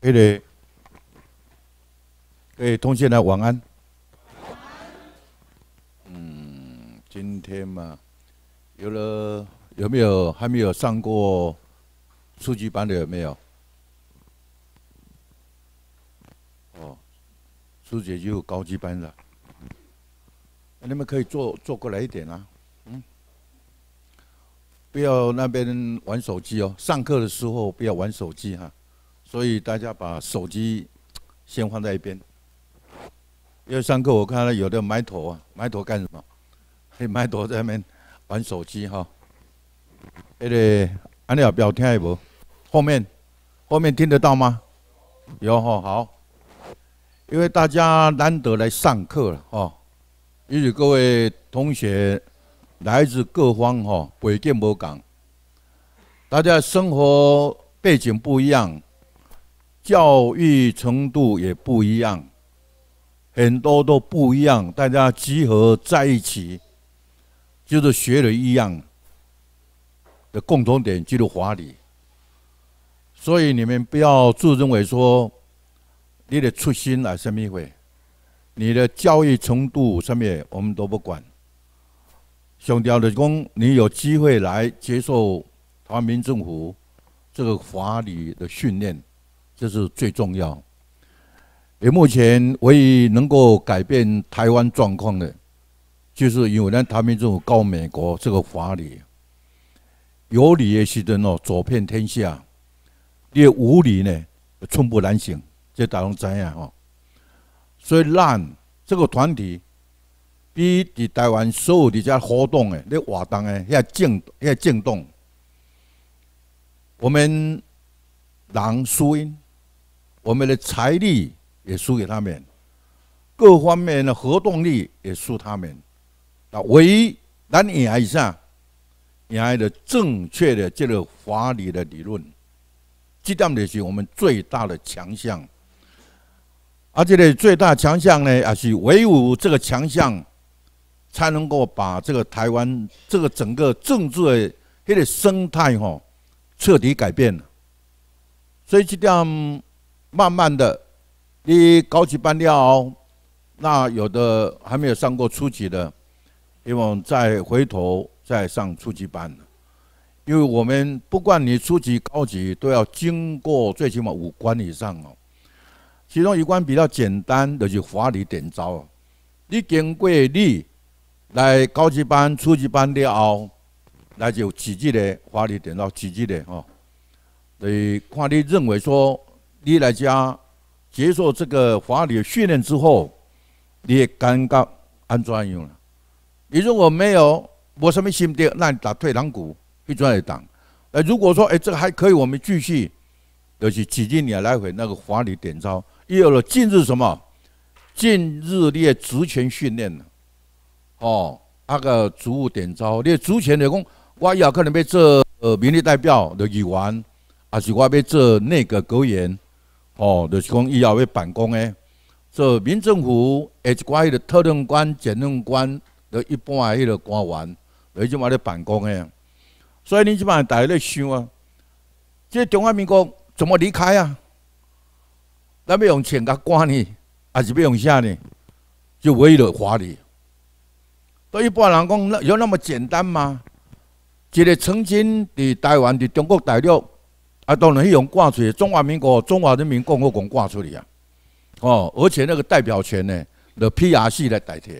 嘿嘞，各位同学呢，晚安。嗯，今天嘛，有了有没有还没有上过初级班的有没有？哦，初级就有高级班了。你们可以坐坐过来一点啦。嗯，不要那边玩手机哦，上课的时候不要玩手机哈。所以大家把手机先放在一边，因为上课我看到有的埋头啊，埋头干什么？还埋头在那边玩手机哈。那个，阿廖，表听有无？后面，后面听得到吗？有哈，好。因为大家难得来上课了哈，也许各位同学来自各方哈，背景无讲大家生活背景不一样。教育程度也不一样，很多都不一样。大家集合在一起，就是学了一样的共同点，就是华理。所以你们不要自认为说你的初心来什么会，你的教育程度什么，我们都不管。强调的讲，你有机会来接受国民政府这个华理的训练。这是最重要。也目前唯一能够改变台湾状况的，就是因为咱他们这种告美国这个法理，有理也是阵哦，走遍天下；，你无理呢，寸步难行。这大拢知影哦，所以，咱这个团体，比伫台湾所有的这活动诶，这活动诶，要静，要政动。我们人淑英。我们的财力也输给他们，各方面的核动力也输他们。那唯难以一下，掩的正确的这个法理的理论，这点就是我们最大的强项。而且呢，最大强项呢，也是唯有这个强项，才能够把这个台湾这个整个政治的迄个生态吼彻底改变。所以这点。慢慢的，你高级班了，那有的还没有上过初级的，希望再回头再上初级班。因为我们不管你初级高级，都要经过最起码五关以上哦。其中一关比较简单，的就是华里点招。你经过你来高级班、初级班了，那就几级的华里点招，几级的哦。你看你认为说。你来家接受这个法律训练之后，你也刚刚安装用了。你如果没有，我什么心得那你打退堂鼓，一转就挡。呃，如果说哎，这个还可以，我们继续，就是几几年来回那个法律点招。又有了近日什么？近日列职权训练了，哦，那个职务点招，列职权的讲，我以后可能要做呃民意代表的议员，还是我要做内阁阁员。哦，就是讲以后要办公呢，做民政府，一寡迄的特任官、检任官，都一般迄个官员，而即嘛在办公的。所以你即码大家在想啊，这中华民国怎么离开啊？那要用钱甲关呢，还是要用啥呢？就为了华丽，对以一般人讲，那有那么简单吗？一个曾经伫台湾的中国大陆。啊，当然，迄用挂出去，中华民国、中华人民共和国挂出去啊！哦，而且那个代表权呢，的 P.R.C 来代替。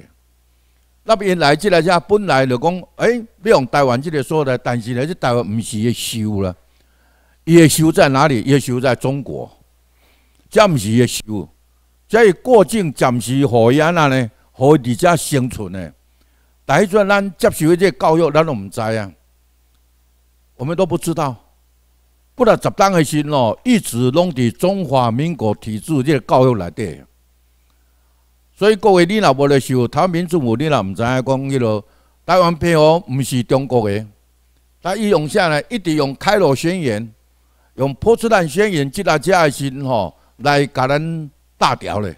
那边来，即来只本来就讲，哎，要用台湾这个说的，但是呢，这台湾不是修了，伊会修在哪里？伊会修在中国？这不是会修？这是过境，暂时伊安啊？呢伊伫遮生存呢？迄阵咱接受的这教育，咱拢毋知啊，我们都不知道。不啦，十当的心咯，一直拢伫中华民国体制这教育内底。所以各位，你若无咧台湾民主母，你若毋知影讲迄落台湾片哦，毋是中国的。他一用下来，一直用开罗宣言、用波茨坦宣言，即啊只的心吼来甲咱搭调咧。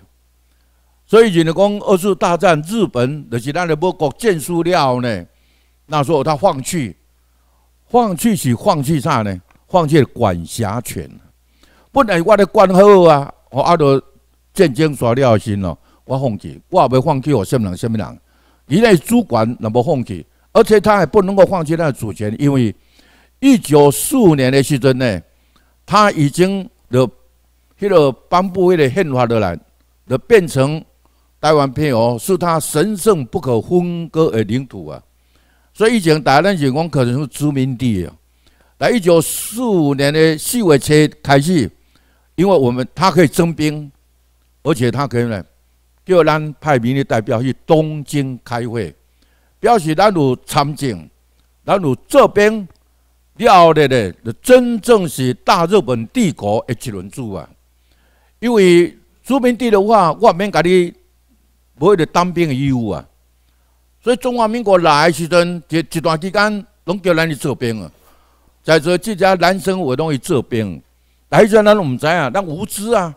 所以就讲二次大战，日本就是咱的要国建输料呢。那时候他放弃，放弃是放弃啥呢？放弃管辖权，本来我的管好啊，我阿多战争衰了心咯，我放弃，我阿要放弃我什么人？什么人？伊来主管，那么放弃，而且他还不能够放弃他的主权，因为一九四五年的时阵呢，他已经的迄个颁布迄个宪法的来，的变成台湾配偶，是他神圣不可分割的领土啊，所以以前台湾情讲可能是殖民地。在一九四五年的四月七开始，因为我们他可以征兵，而且他可以呢叫咱派民的代表去东京开会，表示咱有参政，咱有做兵，了后来呢就真正是大日本帝国一轮主啊。因为殖民地的话，我免甲你无一个当兵的义务啊，所以中华民国来的时阵一一段期间，拢叫咱去做兵啊。在说即只男生，我拢会做边，来时咱拢唔知啊，咱无知啊，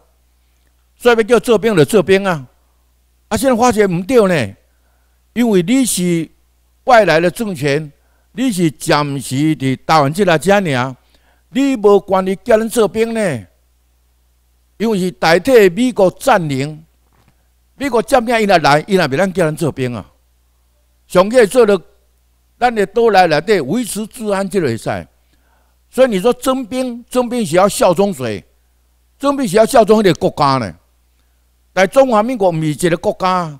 所以叫做边的做边啊。啊，现在发现毋对呢，因为你是外来的政权，你是暂时的台湾即个将啊。你无权利叫人做兵呢。因为是代替美国占领，美国占领伊来来，伊来袂让叫人做兵啊。上夜做了，咱的岛内内底维持治安即类赛。所以你说征兵，征兵需要效忠谁？征兵需要效忠一个国家呢？在中华民国不是一国家，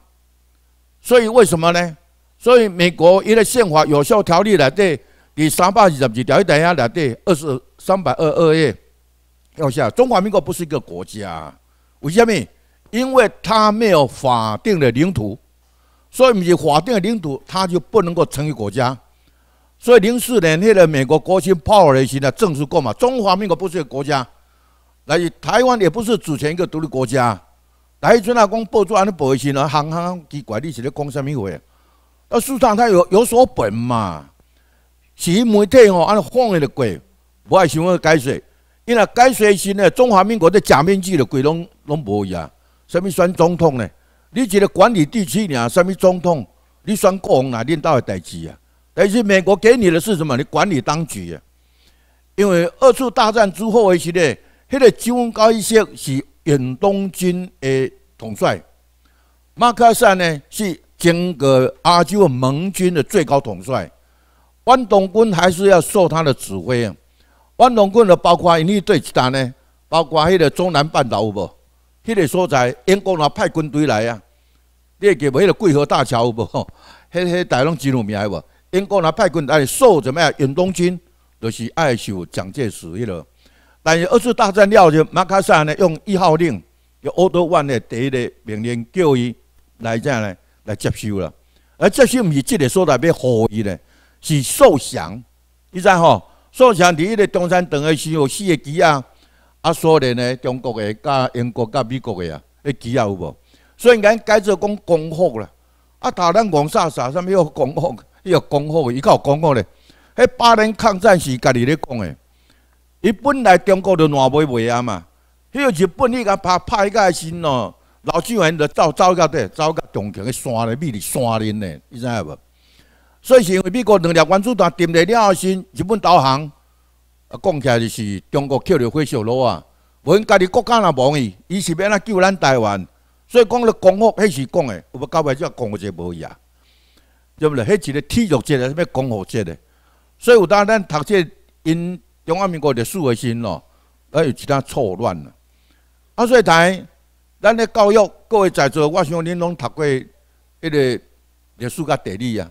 所以为什么呢？所以美国一个宪法有效条例来对第三百二十二条，一等下来对二十三百二二页。要下，中华民国不是一个国家，为什么？因为它没有法定的领土，所以没有法定的领土，它就不能够成为国家。所以，零四年迄个美国国兴炮 o w e r 型的正式中华民国不是个国家，来台湾也不是主权一个独立国家。来，阵阿讲报纸安尼报的啊，阵，行奇怪，你是咧讲什么话？那市场上，他有有所本嘛？是媒体吼安尼放的了鬼，不爱想要解释。因为解释时呢，中华民国的假面具的鬼拢拢无呀？什么选总统呢？你只个管理地区呢？什么总统？你选国王啊？领导的代志啊？但是美国给你的是什么？你管理当局。啊。因为二次大战之后的时咧，迄个高一些是远东军的统帅，马克斯呢是整个亚洲盟军的最高统帅，远东军还是要受他的指挥。啊。远东军的包括伊去对其他呢，包括迄个中南半岛有无？迄个所在英国佬派军队来啊，你记无？迄个桂河大桥有无？迄、迄大拢真有名，无？英国拿派军来受怎么样？远东军就是爱受蒋介石迄了。但是二次大战了就马卡萨呢，用一号令给奥多万的第一个命令叫伊来这样呢来接收了。而接收毋是即个所在要和议呢，是受降。伊知吼？受降伫迄个中山堂的时候，四个旗啊。啊，苏联呢，中国的、甲英国甲美国的啊，迄旗有无？所以人家解释讲恭贺啦。啊，大冷狂沙沙，什么要恭贺？迄个讲好，伊有讲好咧。迄八年抗战时，家己咧讲诶，伊本来中国就烂尾袂啊嘛。迄个日本伊拍拍派个心咯，老志愿就走走到底，走到重庆诶山咧，秘伫山林咧，你知影无？所以是因为美国两粒原子弹抌咧了后先，日本投降。啊，讲起来就是，中国捡着火烧炉啊，无因家己国家也无容伊是安怎救咱台湾？所以讲了讲好，迄是讲诶，有无搞坏只讲者无伊啊？对不对？迄一个体育节的、什么共和节的，所以有当咱读这因中华民国历史的阵咯，还有一点错乱啊。啊，所以台咱的教育各位在座，我想恁拢读过迄个历史甲地理啊。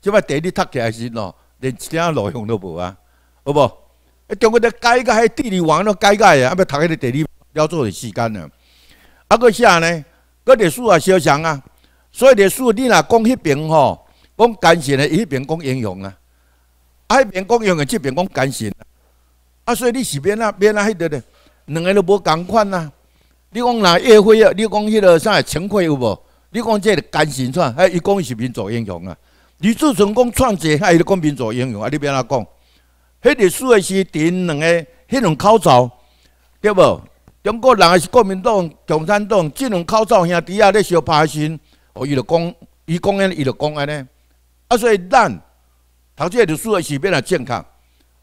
即摆地理读起来是咯，连一点内容都无啊，好不？中国在改改地理王咯，改改啊，啊要读迄个地理了做的时间呢。啊，阁啥呢？嗰历史也相像啊，所以历史你若讲迄边吼。讲甘心呢，一边讲英雄啊，啊一边讲英雄，一边讲甘心啊。啊，所以你是变啊变啊迄块呢？两个都无共款啊。你讲哪岳飞啊？你讲迄落啥秦桧有无？你讲这甘心啥？还伊讲是民族英雄啊！你自成讲创业，还一讲民族英雄啊！你变哪讲？迄个苏维是第两个，迄两口罩对无？中国人是国民党、共产党，即两口罩兄弟啊在相拍心哦，伊就讲伊讲安，伊就讲安尼。啊，所以咱读先历书的是变了健康，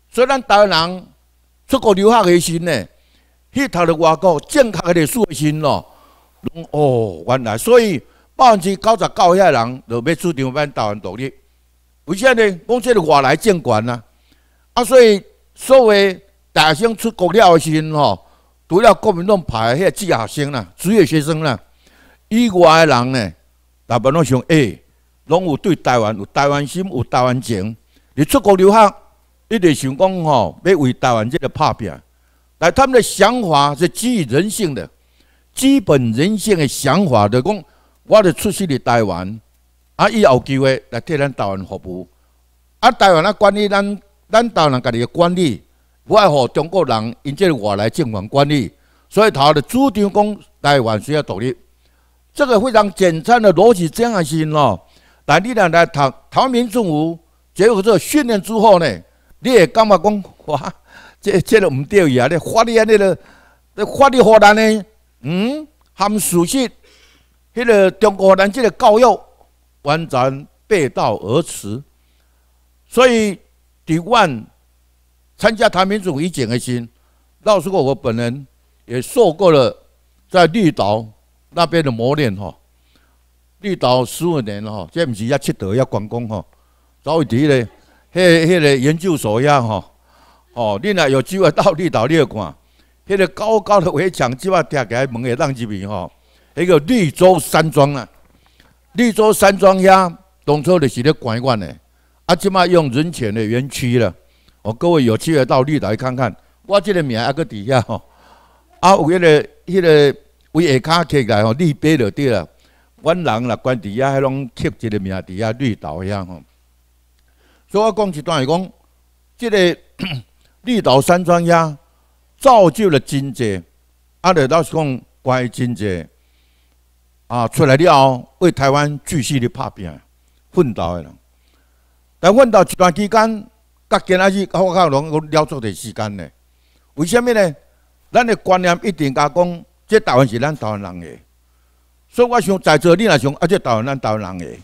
所以咱台湾人出国留学的时呢，去读了外国，健康的史书心咯，哦，原来所以百分之九十九遐人，就要主张咱台湾独立，为虾呢？讲这个外来监管呐，啊，所以所谓大学生出国了的时候吼，除了国民党派的遐自学生啦、职业学生啦，以外的人呢，大部分上 A。拢有对台湾有台湾心有台湾情。你出国留学，一直想讲吼，要为台湾这个拍拼。但他们的想法是基于人性的，基本人性的想法，就讲我得出去的台湾，啊，伊有机会来替咱台湾服务。啊，台湾啊，管理咱咱大人家己的管理，不爱乎中国人，因这外来政权管理，所以他的主张讲台湾需要独立。这个非常简单的逻辑，这样是哦。但你来来唐唐明总武，结果个训练之后呢，你也感觉讲哇，这这个唔对啊？咧，法律啊那个，法律法律呢，嗯，含熟悉，迄个中国人这个教育完全背道而驰。所以李万参加唐民总武一整个心，老实候我本人也受过了在绿岛那边的磨练哈。绿岛十五年吼，这不是要七佗，要观光吼，早会滴个迄、迄个研究所呀吼，哦，恁若有机会到绿岛著看。迄个高高的围墙，即马拆起来门会当入去吼。那个绿洲山庄啊，绿洲山庄遐当初就是咧关关的，啊，即马用人权的园区了。哦，各位有机会到绿岛看看，我即个名还搁伫遐吼。啊，有迄个、迄个为下骹起来吼，立碑落对了。阮人啦，关伫遐，迄拢吸一个名伫遐绿岛遐吼。所以我讲一段讲即 个 绿岛山庄遐造就了真济，啊，得倒是讲关于真济啊，出来了后为台湾继续的拍拼奋斗的人。但奋斗一段期间，甲今仔是我讲拢了足一时间呢？为虾物呢？咱的观念一定甲讲，即台湾是咱台湾人的。所以我想，在座这理想，上，阿只导咱湾人诶，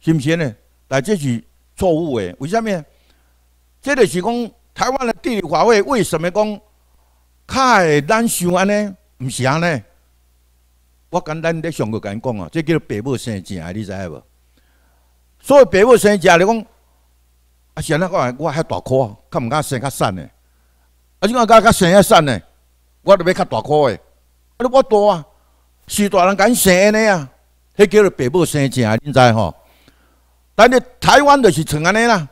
是毋是呢？但这是错误诶，为什么？这就是讲台湾的地理华位，为什么讲较会咱想安尼？毋是安尼？我简咱咧上课甲你讲哦，这叫爸母生子，你知无？所以爸母生子，你讲啊，是安尼讲，我较大块，较毋敢生较瘦呢？啊，即我敢生较瘦呢？我着要较大块诶，啊，你我大啊！是大人敢生安尼啊？迄叫做爸母生正啊，你知吼？但你台湾就是像安尼啦。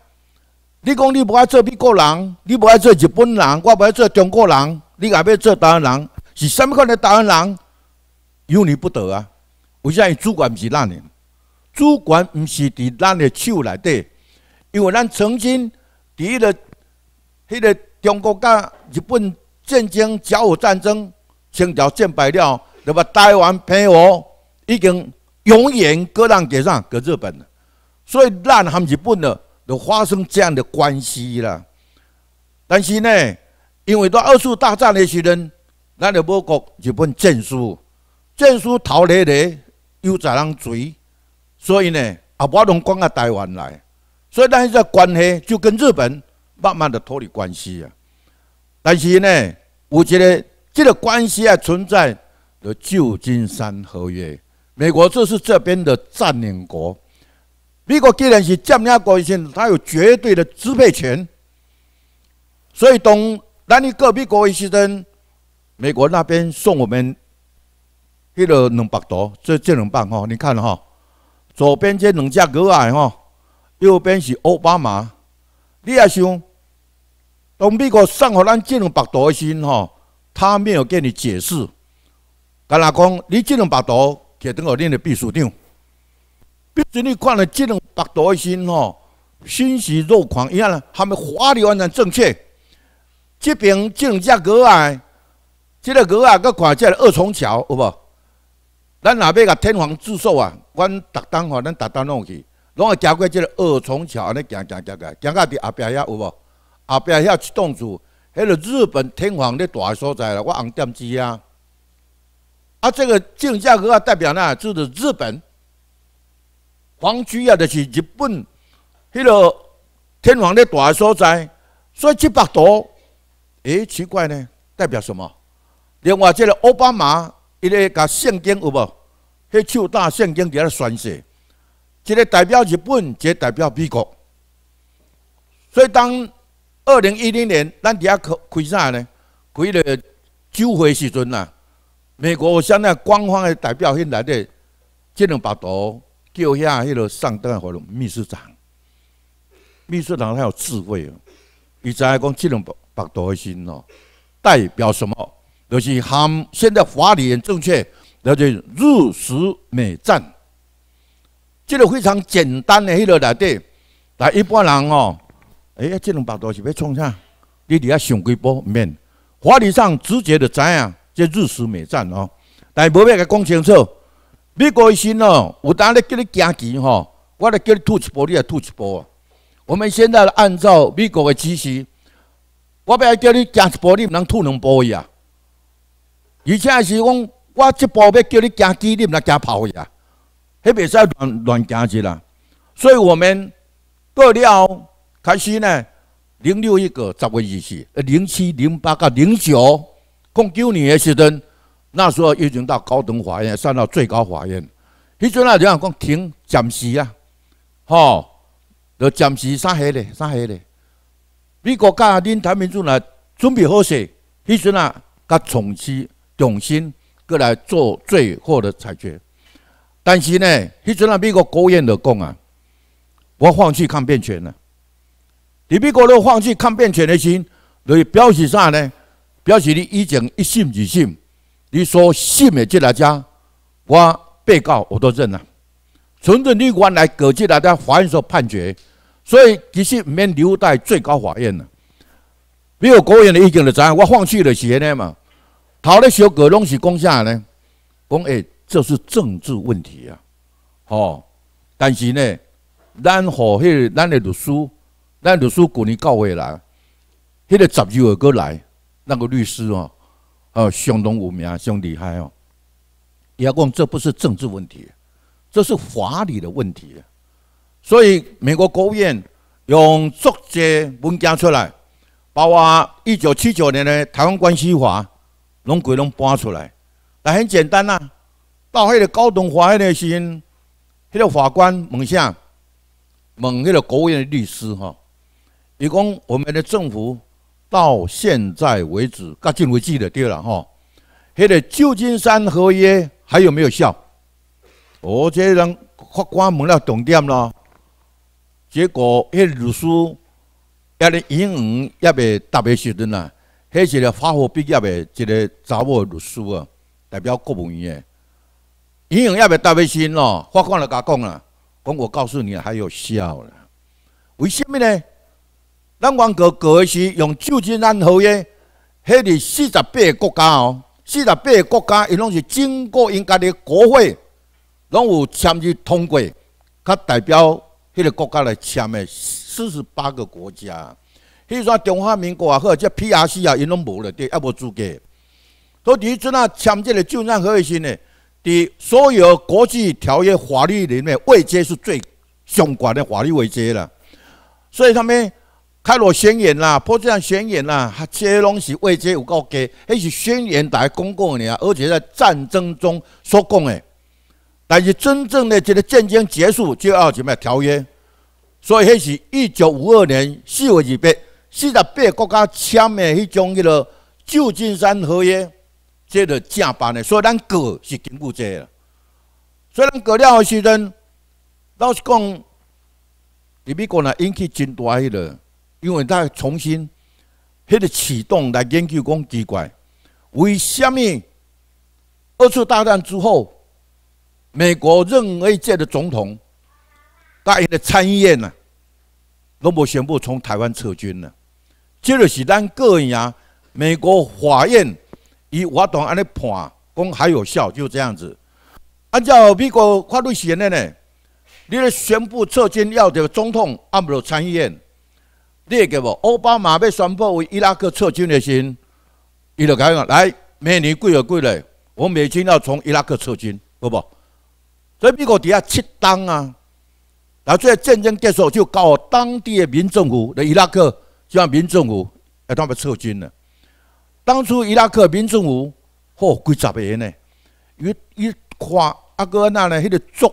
你讲你不爱做美国人，你不爱做日本人，我不爱做中国人，你爱要做台湾人？是甚么款的台湾人？有你不得啊！为啥？主管不是咱的，主管不是伫咱的手内底，因为咱曾经伫迄个、迄个中国甲日本战争甲午战争清朝战败了。对吧？台湾澎湖已经永远割让给让给日本了，所以让他们日本呢，都发生这样的关系了。但是呢，因为在二次大战的时候，咱的我国日本战书，战书逃离了，又在人追，所以呢，也不能赶下台湾来，所以咱这关系就跟日本慢慢的脱离关系啊。但是呢，我觉得这个关系还存在。的旧金山合约，美国这是这边的占领国。美国既然是占领国以前，它有绝对的支配权，所以当那你隔壁国一时阵，美国那边送我们，迄个两百多这这两办。哈，你看了哈，左边这两只狗仔哈，右边是奥巴马。你也想，当美国送给咱这两百多的金哈，他没有给你解释。干哪讲，你即两百度给当个恁的秘书长。毕竟你看了即两百度的信吼，欣喜若狂。伊啊啦，他们华丽完全正确。这边即两只阁仔，这个阁仔佮过叫二重桥，有无？咱若要甲天皇住宿啊，阮逐旦吼，咱达旦弄去，拢会行过即个二重桥安尼行行行行，行到伫后壁遐，有无？后壁遐一栋厝，迄个日本天皇咧住的所在啦，我红点知啊。啊，这个基价格啊，代表呢就是日本皇居啊，就是日本迄落天皇的大所在，所以七百多，诶，奇怪呢，代表什么？另外，这个奥巴马伊咧甲圣经有无？迄手大圣经伫遐宣泄，一个代表日本，一个代表美国。所以，当二零一零年咱伫遐开开啥呢？开了酒会时阵呐。美国现在官方的代表现在的，这两百多叫遐迄个上等的秘书长，秘书长他有智慧哦。伊在讲这两百百多的心哦，代表什么？就是含现在法律很正确，那就是入时美战。这个非常简单的迄个来的，来一般人哦，哎，这两百多是要创啥？你底下想几波免？法律上直接就知影。这日食美战哦，但无冇咩讲清楚。美国心哦，有当咧叫你行棋吼，我来叫你吐一步，你也吐一步啊。我们现在按照美国的指示，我不要叫你一步，你不能吐，两步呀。而且是讲我这步要叫你行棋，你唔能行跑呀。迄袂使乱乱行去啦。所以我们过了开始呢，零六一个十月二四，呃零七零八到零九。讲九年的时阵，那时候已经到高等法院，上到最高法院。迄阵啊，怎样讲停暂时啊，吼，要暂时啥嘿咧，啥嘿咧。美国家恁台民主来准备好势。迄阵啊，甲重庆、重新过来做最后的裁决。但是呢，迄阵啊，美国国务院就讲啊，我放弃抗辩权了。你美国都放弃抗辩权的时，就表示啥呢？表示你以前一审、二信，你说信的吉来家，我被告我都认了。从这你原来各级大家法院所判决，所以其实唔免留待最高法院了。没有国务院的意见就怎样？我放弃了是安尼嘛？讨咧小个拢是讲啥呢？讲哎，这是政治问题啊！哦，但是呢，咱好迄咱的律师，咱律师旧年到回来，迄个十九过来。那个律师哦，哦，相当有名，相当厉害哦。也讲这不是政治问题，这是法理的问题。所以美国国务院用作者文件出来，包括一九七九年的《台湾关系法》拢鬼拢搬出来。那很简单呐，到迄个高等法院的时，迄个法官猛啥，猛迄个国务院的律师哈。伊讲我们的政府。到现在为止，戛进为止的对了吼。迄个旧金山合约还有没有效？哦，这人法官问了重点了，结果迄律师，亚力银行亚贝特别逊的呢。迄是个哈佛毕业的一个查某律师啊，代表国务院的。银行亚贝特别逊咯，法官就甲讲啦，讲我告诉你还有效啦，为什么呢？咱外国过的是用《旧金山合约》，迄个四十八个国家哦，四十八个国家，伊拢是经过因家的国会拢有签字通过，较代表迄个国家来签的。四十八个国家，迄说中华民国啊，或者叫 P.R.C. 啊，因拢无了的，也无资格。所以，咱签这个《旧金山合约》时呢，伫所有国际条约法律里面，位阶是最相关的法律位阶了。所以他们。开罗宣言啦，波茨坦宣言啦，哈，这些拢是未解有够多，迄是宣言台公告尔，而且在战争中所讲的。但是真正的，这个战争结束就要什么条约？所以迄是一九五二年四月十八，四十八个国家签的迄种迄个旧金山合约，这个正版的。所以咱过是经这个，所以咱过了时阵，老实讲，你美国呐引起真大迄个。因为他重新迄个启动来研究，讲奇怪，为什么二次大战之后，美国任何一届的总统、大英的参议院呢，都无宣布从台湾撤军呢？这就是咱个人啊！美国法院以我党安尼判，讲还有效，就这样子。按照美国法律写呢呢，你宣布撤军要的总统、不伯参议院。列记无，奥巴马被宣布为伊拉克撤军的时，伊就讲来美年几月几日，我美军要从伊拉克撤军，好不？所以美国底下七当啊，然后最后战争结束，就交当地的民政府，的伊拉克希望民政府要当要撤军了。当初伊拉克民政府嚯几十个人呢，一一夸阿哥那呢，迄个族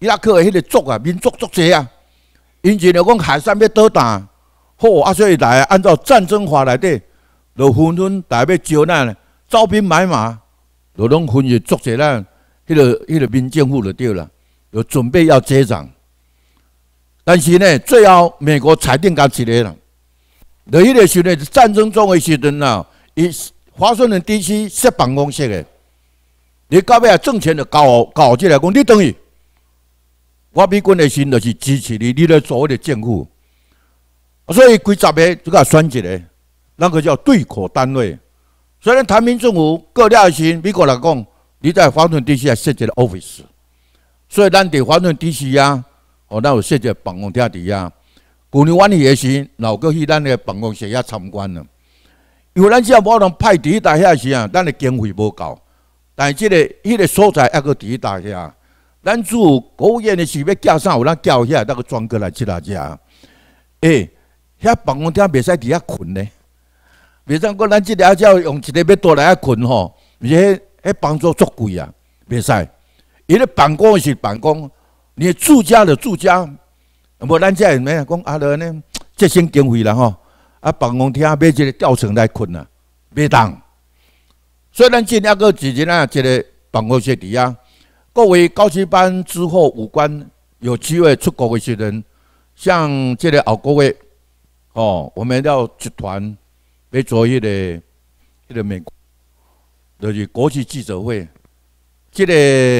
伊拉克的迄个族啊，民族族者啊，因前就讲海山要倒打。哦，啊，所以来按照战争法来滴，就纷纷来要招人、招兵买马，就拢分去组织咱迄个、迄个民政府就对了，就准备要接掌。但是呢，最后美国裁定甲起来人，在迄个时呢，是战争中的时阵啊，伊华盛顿地区设办公室的，你到尾啊挣钱就搞、搞起来，讲你等于我美军的心就是支持你，你咧所谓的政府。所以，规十个只个选一个，那个叫对口单位。所以，台民政府各廖时，美国来讲，你在华盛顿底也设置了 office。所以，咱在华盛顿底呀，哦，咱有设置办公厅点呀。去年湾里也是，老哥去咱的办公室遐参观了。因为咱只无能派第一大下时啊，咱的经费无够。但是即个迄个所在还个第一大下。咱住国务院的时要叫啥？有来叫遐那个专过来接下只。诶。遐办公厅袂使伫遐困咧，袂使讲咱即个只用一个要倒来遐困吼，而且迄房租足贵啊，袂使。伊咧办公是办公，你住家的住家，无咱遮个咩讲阿安呢？节省经费啦吼。啊，办公厅买一个吊床来困啊，袂当。所以咱今啊，佮一日呾一个办公室伫遐。各位高级班之后，五官有机会出国的学阵，像即个奥国位。哦，我们要集团要做业个这个美国就是国际记者会，这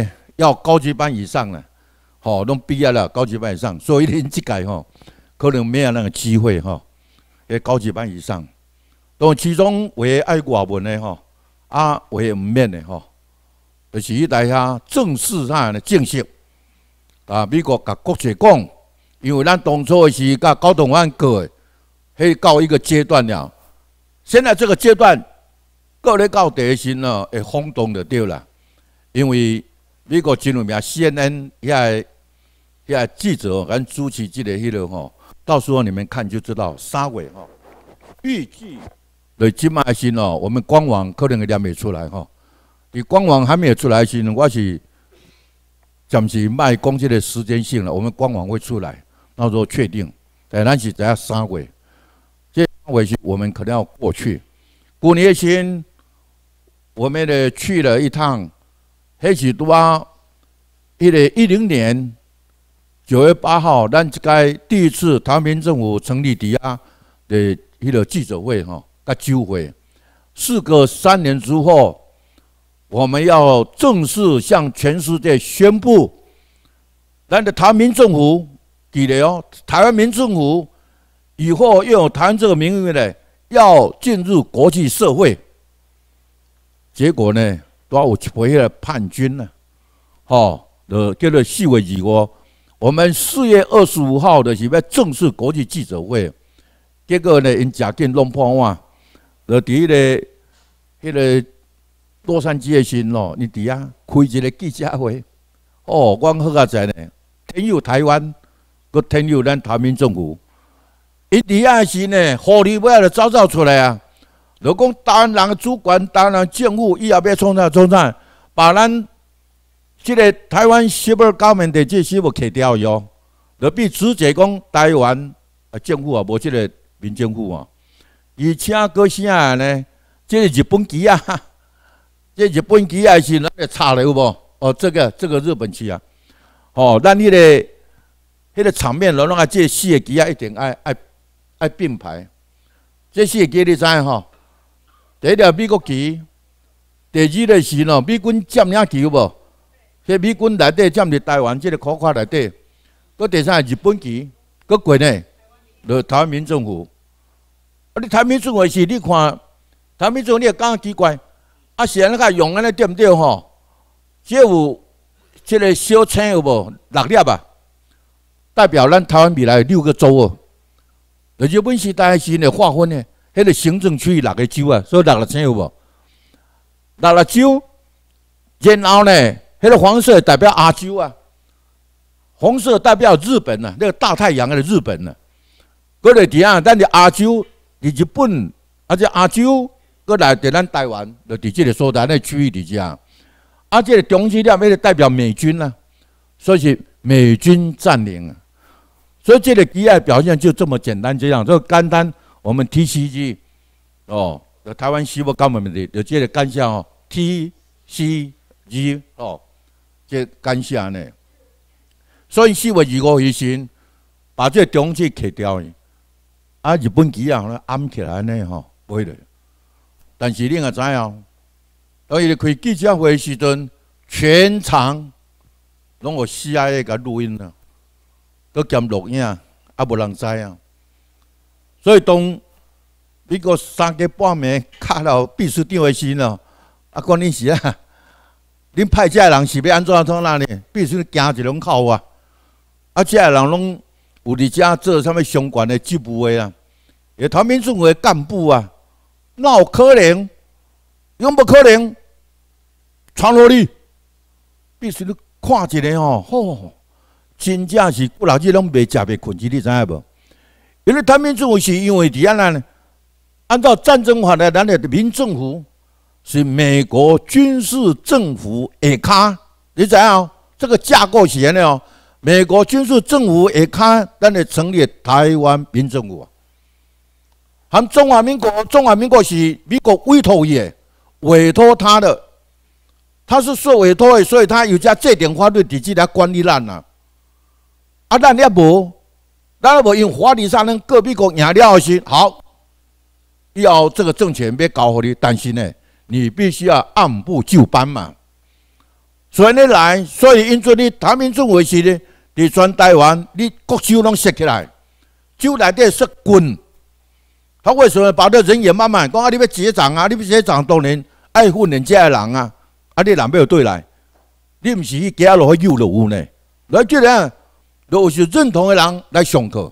个要高级班以上嘞。哦，拢毕业了，高级班以上，所以你即届吼，可能没有那个机会哈。诶，高级班以上，都其中为爱国文的吼，啊，为毋免的吼，就是大家正式上的正式，啊，美国甲国际讲，因为咱当初是甲高等院过。可以到一个阶段了。现在这个阶段，各人到底是呢，会轰动的对了。因为美国金融名 CNN 遐遐记者，跟朱奇记的迄个吼，到时候你们看就知道。三月吼预计的金卖时哦，我们官网可能会两米出来吼，你官网还没有出来时，我是暂时卖工具的时间性了。我们官网会出来，到时候确定。但咱是只要三月。回去，我们可能要过去。过年前，我们的去了一趟黑许都啊。一零一零年九月八号，咱这个第一次台民政府成立底下的一个记者会哈，个聚会。事隔三年之后，我们要正式向全世界宣布，咱的台民政府，记得哦，台湾民政府。以后要谈这个名誉呢，要进入国际社会。结果呢，端午回来叛军呢，吼，就叫做四月二五，我们四月二十五号的是要正式国际记者会，结果呢，因假警弄破案，就伫个迄个洛杉矶的县咯，你伫啊开一个记者会。哦，我好个在呢，天佑台湾，个天佑咱台民政府。伊伫下时呢，合理不要就走走出来啊！若讲人的主管、台湾政府伊后边冲啥冲啥，把咱这个台湾十八高民的地基要拆掉哟！著比直接讲台湾啊，政府啊，无这个民政府啊。而且搁啥呢？这日本机啊，这日本机也是那个差了，有无？哦，这个这个日本机啊，哦，咱迄个那个场面，拢拢啊，这四个机啊，一定爱爱。爱并排，这是给你知吼。第一条美国旗，第二个是喏，美军占领旗无？迄美军内底占领台湾，这个可夸内底。搁第三个是本旗，搁国呢，就台湾民政府。啊，你台湾民政府是？你看台湾民政府你也讲奇怪。啊，是安尼个用那对点点吼，只有这个小青有无？六粒啊，代表咱台湾未来六个州哦。就是本是当时咧划分的，迄个行政区六个州啊，所以六个省有无？六个州，然后呢，迄个黄色代表亚洲啊，红色代表日本呐，那个大太阳咧，日本呐。过个地啊，咱亚洲、日本，而且亚洲搁来伫咱台湾，就伫这个所在咧区域底下。这个中心点，迄个代表美军呐，所以是美军占领啊。所以这个 DI 表现就这么简单，这样这个肝单，我们 TCG 哦，台湾西武肝么的，就这个肝相哦，TCG 哦，这肝相呢。所以西武如果一心把这个东西去掉呢，啊日本机啊暗起来呢吼，不会的。但是你啊怎样，到伊开记者会时阵，全场拢有 CI A 个录音了。都兼录影，啊，也无人知啊。所以当美国三更半名敲了必须长的心了，啊关键是啊，恁派出来人是要安怎怎哪呢？必须你惊一两口啊！啊，这些人拢有伫遮做甚物相关的职务的啊？也团民政府的干部啊，有可怜，又不可能！传落你，必须你看一咧吼吼。真正是不老几拢未食未困，你知影无？因为台湾政府是因为伫安呢，按照战争法咧，咱的民政府是美国军事政府下卡，你知影？这个架构是安尼哦，美国军事政府下卡，咱的成立台湾民政府啊，含中华民国，中华民国是美国委托伊的，委托他的，他是受委托的，所以他有家这点法律底子来管理烂啦。啊！咱也无，咱也无用法律上人隔壁国养料是好，以后这个权要交搞，你担心呢。你必须要按部就班嘛。所以你来，所以因做你唐明宗为事呢，你专台湾你国酒拢摄起来，酒内底摄滚。他为什么把这人也慢慢讲啊？你要结账啊？你不结账，当然爱护人家的人啊。啊，你人没有对来，你不是去加路去游落舞呢？来，这里啊！如果是认同的人来上课，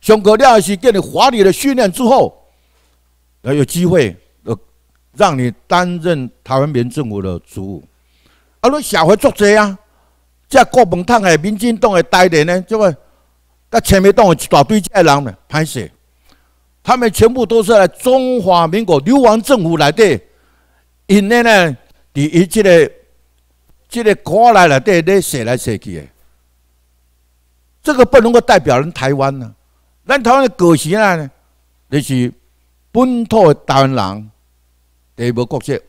上课了是给你华丽的训练之后，才有机会呃让你担任台湾民政府的主。啊，你社会作者啊！这国民党诶、民进党诶代理呢，怎么？甲前面党一大堆这样人呢，歹势。他们全部都是来中华民国流亡政府来的，因呢呢，第一即个即个国内来，对对，写来写去诶。这个不能够代表人台湾呐，咱台湾嘅个性呢？你是本土台湾人，无国籍，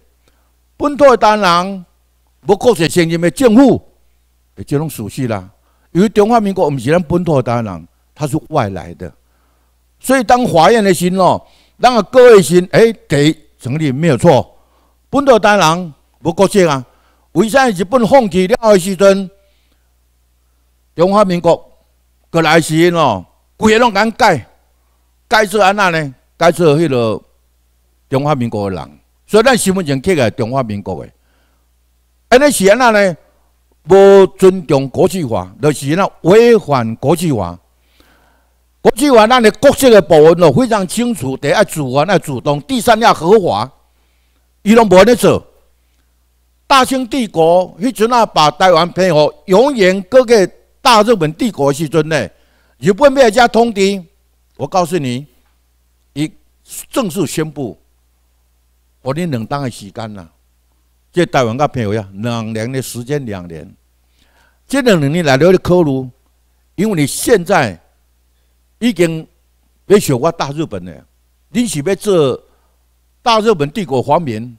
本土的台湾人第无国籍，的现认的政府，即种熟悉啦。因为中华民国唔是咱本土的台湾人，他是外来的，所以当法院的心咯，当个各位心，哎，给成立没有错，本土的台湾人无国籍啊？为啥日本放弃了的时阵，中华民国？过来时因哦，个拢敢改，改做安那呢？改做迄个中华民国人，所以咱身份证起来中华民国的。安尼是安那呢，无尊重国际法，就是那违反国际法。国际法咱的国际的部分哦非常清楚，第一主权那主动，第三要合法，伊拢无安尼做。大清帝国迄阵啊，把台湾配合永远各个。大日本帝国阵呢，日有不有加通敌？我告诉你，一正式宣布，我的两党嘅时间啦，即台湾个朋友呀，两年的时间，两年。即两年你来了的考虑，因为你现在已经要学我大日本了，你是要做大日本帝国皇民，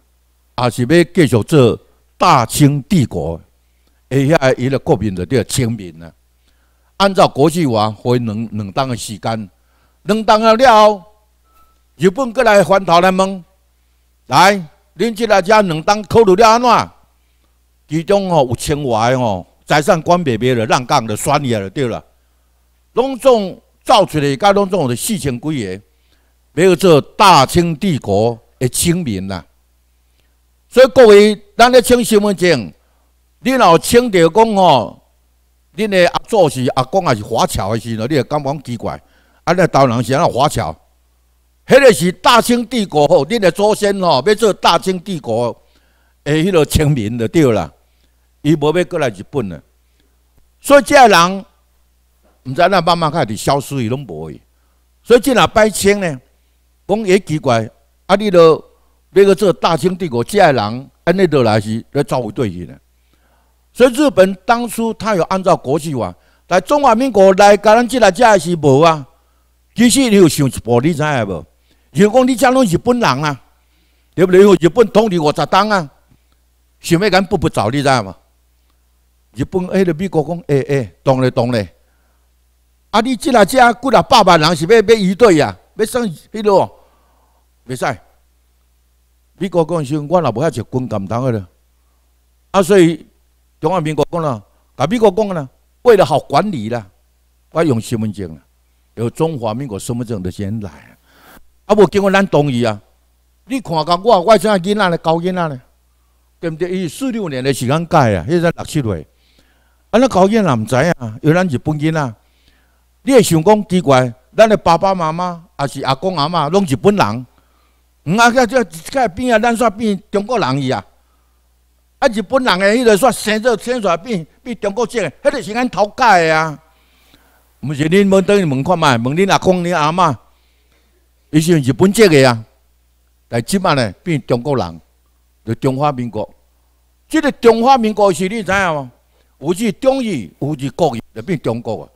还是要继续做大清帝国？诶，遐伊个国民就叫清明啊！按照国际话分两两档的时间，两档了了，日本过来翻头来问，来，恁即个遮两档考虑了安怎？其中吼有清话的吼，财产管白白了，让干的算起来了，对了。拢总造出来，该拢总有四千几个，有做大清帝国的清明啦。所以各位，咱咧请新闻证。你若听到讲吼，恁的阿祖是阿公也是华侨的时候，你会感觉奇怪，啊，你当然人是啊，华侨，迄个是大清帝国，吼，恁的祖先吼，要做大清帝国的迄个清民就对啦。伊无要过来日本的，所以这些人毋知那慢慢开始消失，伊拢无去。所以即若拜清呢，讲也奇怪，啊，你啰，要个做大清帝国，这些人安尼落来是来走对去呢？所以日本当初他有按照国际法来中华民国来，咱即来遮也是无啊。其实你有想一步，你知影无？如果你讲拢日本人啊，对不对？日本统治五十当啊？想要敢不不走？你知无？日本迄个美国讲，哎哎，懂嘞懂嘞。啊，你即来遮几啊百万人是要要移队啊，要上迄路，袂使？美国讲是，我老母遐就军舰当个了。啊，所以。中华民国讲了，甲美国讲了，为了好管理啦，我用身份证啦，有中华民国身份证的先来，啊，无经过咱同意啊！你看看我外省囡仔来高囡仔咧，对不对？伊四六年的时间改啊，现在六七岁，啊，那高囡仔唔知啊，因为咱日本囡仔，你会想讲奇怪，咱的爸爸妈妈还是阿公阿妈，拢日本人，嗯啊，这这这变啊，咱煞变中国人去啊！啊！日本人诶，迄个煞生做生出来变变中国籍诶，迄个是咱头家诶啊！毋是恁要等于问看卖，问恁阿公、恁阿妈，伊是日本籍个啊？但即摆呢，变中国人，就中华民国。即个中华民国是你知影无？有是中意，有是国意，就变中国啊！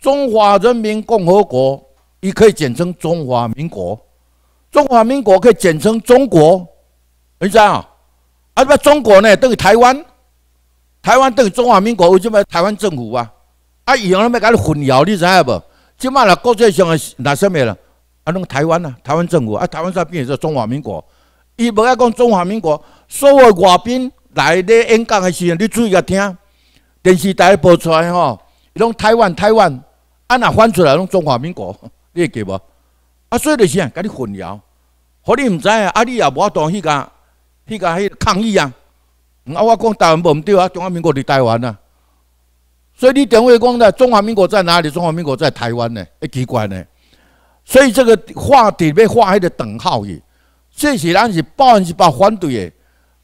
中华人民共和国，伊可以简称中华民国，中华民国可以简称中国，你知影？阿中国呢等于台湾，台湾等于中华民国，为什么台湾政府啊？啊，伊后咧咪甲你混淆，你知影无？即马啦，国际上的那啥物啦？啊，拢台湾呐，台湾政府啊，台湾煞变成中华民国。伊不要讲中华民国，所有外宾来咧演讲的时候，你注意个听，电视台播出来吼，拢台湾台湾，啊，那翻出来拢中华民国，你会记无？啊，所以就是啊，甲你混淆，好你唔知啊，阿你又无当去个。迄个迄抗议啊！啊，我讲台湾无毋对啊，中华民国伫台湾啊，所以你等会讲的中华民国在哪里？中华民国在台湾呢？奇怪呢！所以这个话题要画迄个等号去。这些人是百分之百反对的。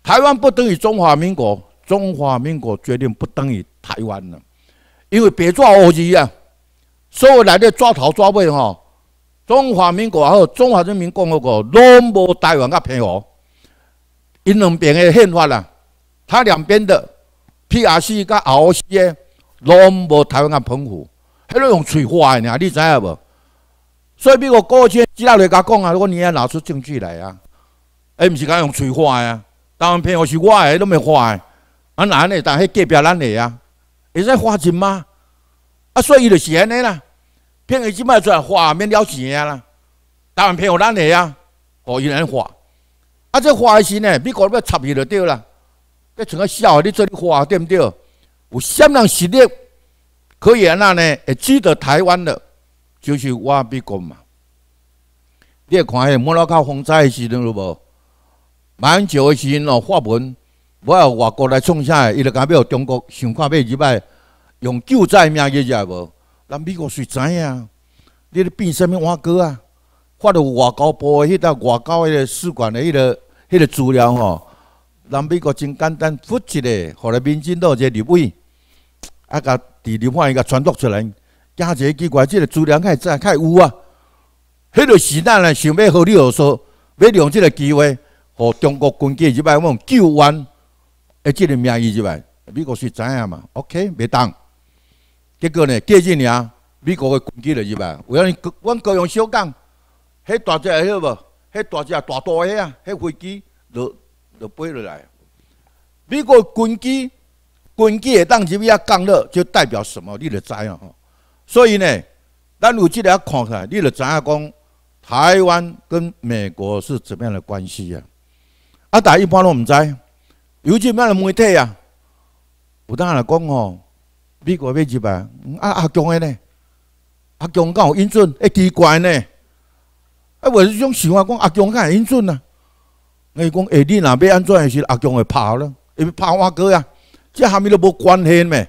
台湾不等于中华民国，中华民国决定不等于台湾呢，因为别抓乌鸡啊！所有来的抓头抓尾吼，中华民国也好，中华人民共和国拢无台湾噶偏哦。因两边的宪法啦，他两边的 PRC 跟 o c 的拢无台湾的澎湖，迄都用催化尔，你知影无？所以美国过去几大日甲讲啊，如果你要拿出证据来啊，哎，唔是讲用嘴化啊，台湾骗我是我的，都没花的，俺男的，但迄隔壁咱的啊，会使花钱吗？啊，所以就是安尼啦，骗伊只出来花免了钱啦，台湾骗我咱的啊，我伊人花。啊！这花的心呢，美国要插伊就对了。这像个笑话你做你花对不对？有相当实力，科研那呢，会记得台湾的，就是我美国嘛。你也看迄莫拉卡风灾的时阵了无？蛮久的时阵哦，发文，我外国来创啥？伊就讲要中国想看买一摆，用救灾名义一下无？咱美国是怎样？你变什么外国啊？发到外交部的迄个外交的试管的迄个迄个资料吼，人美国真简单复制的，后来民党一个立委，啊，甲伫立法院甲传播出来，加一个奇怪，即个资料较在较有啊。迄个时代呢，想要互你学说，要用即个机会，互中国军机一百万救援，即个名义入来，美国是知影嘛？OK，袂当。结果呢，过一年，美国的军机来一百，为甚物？阮高雄小港。迄大只迄无？迄大只、大大的啊！迄飞机落落飞落来，美国军机，军机的当时要降落，就代表什么？你就知啊！所以呢，咱有即个一看起来，你就知啊，讲台湾跟美国是怎么样的关系啊？啊，大家一般都唔知，有即样的媒体啊，不断的讲吼，美国要事吧？啊啊，讲的呢，啊讲有英俊，哎奇怪呢！啊，我是讲，想法，讲阿强，讲很准啊！我讲，哎，你若要安怎的时，阿强会怕了，会拍我哥呀？这下面都无关系咩？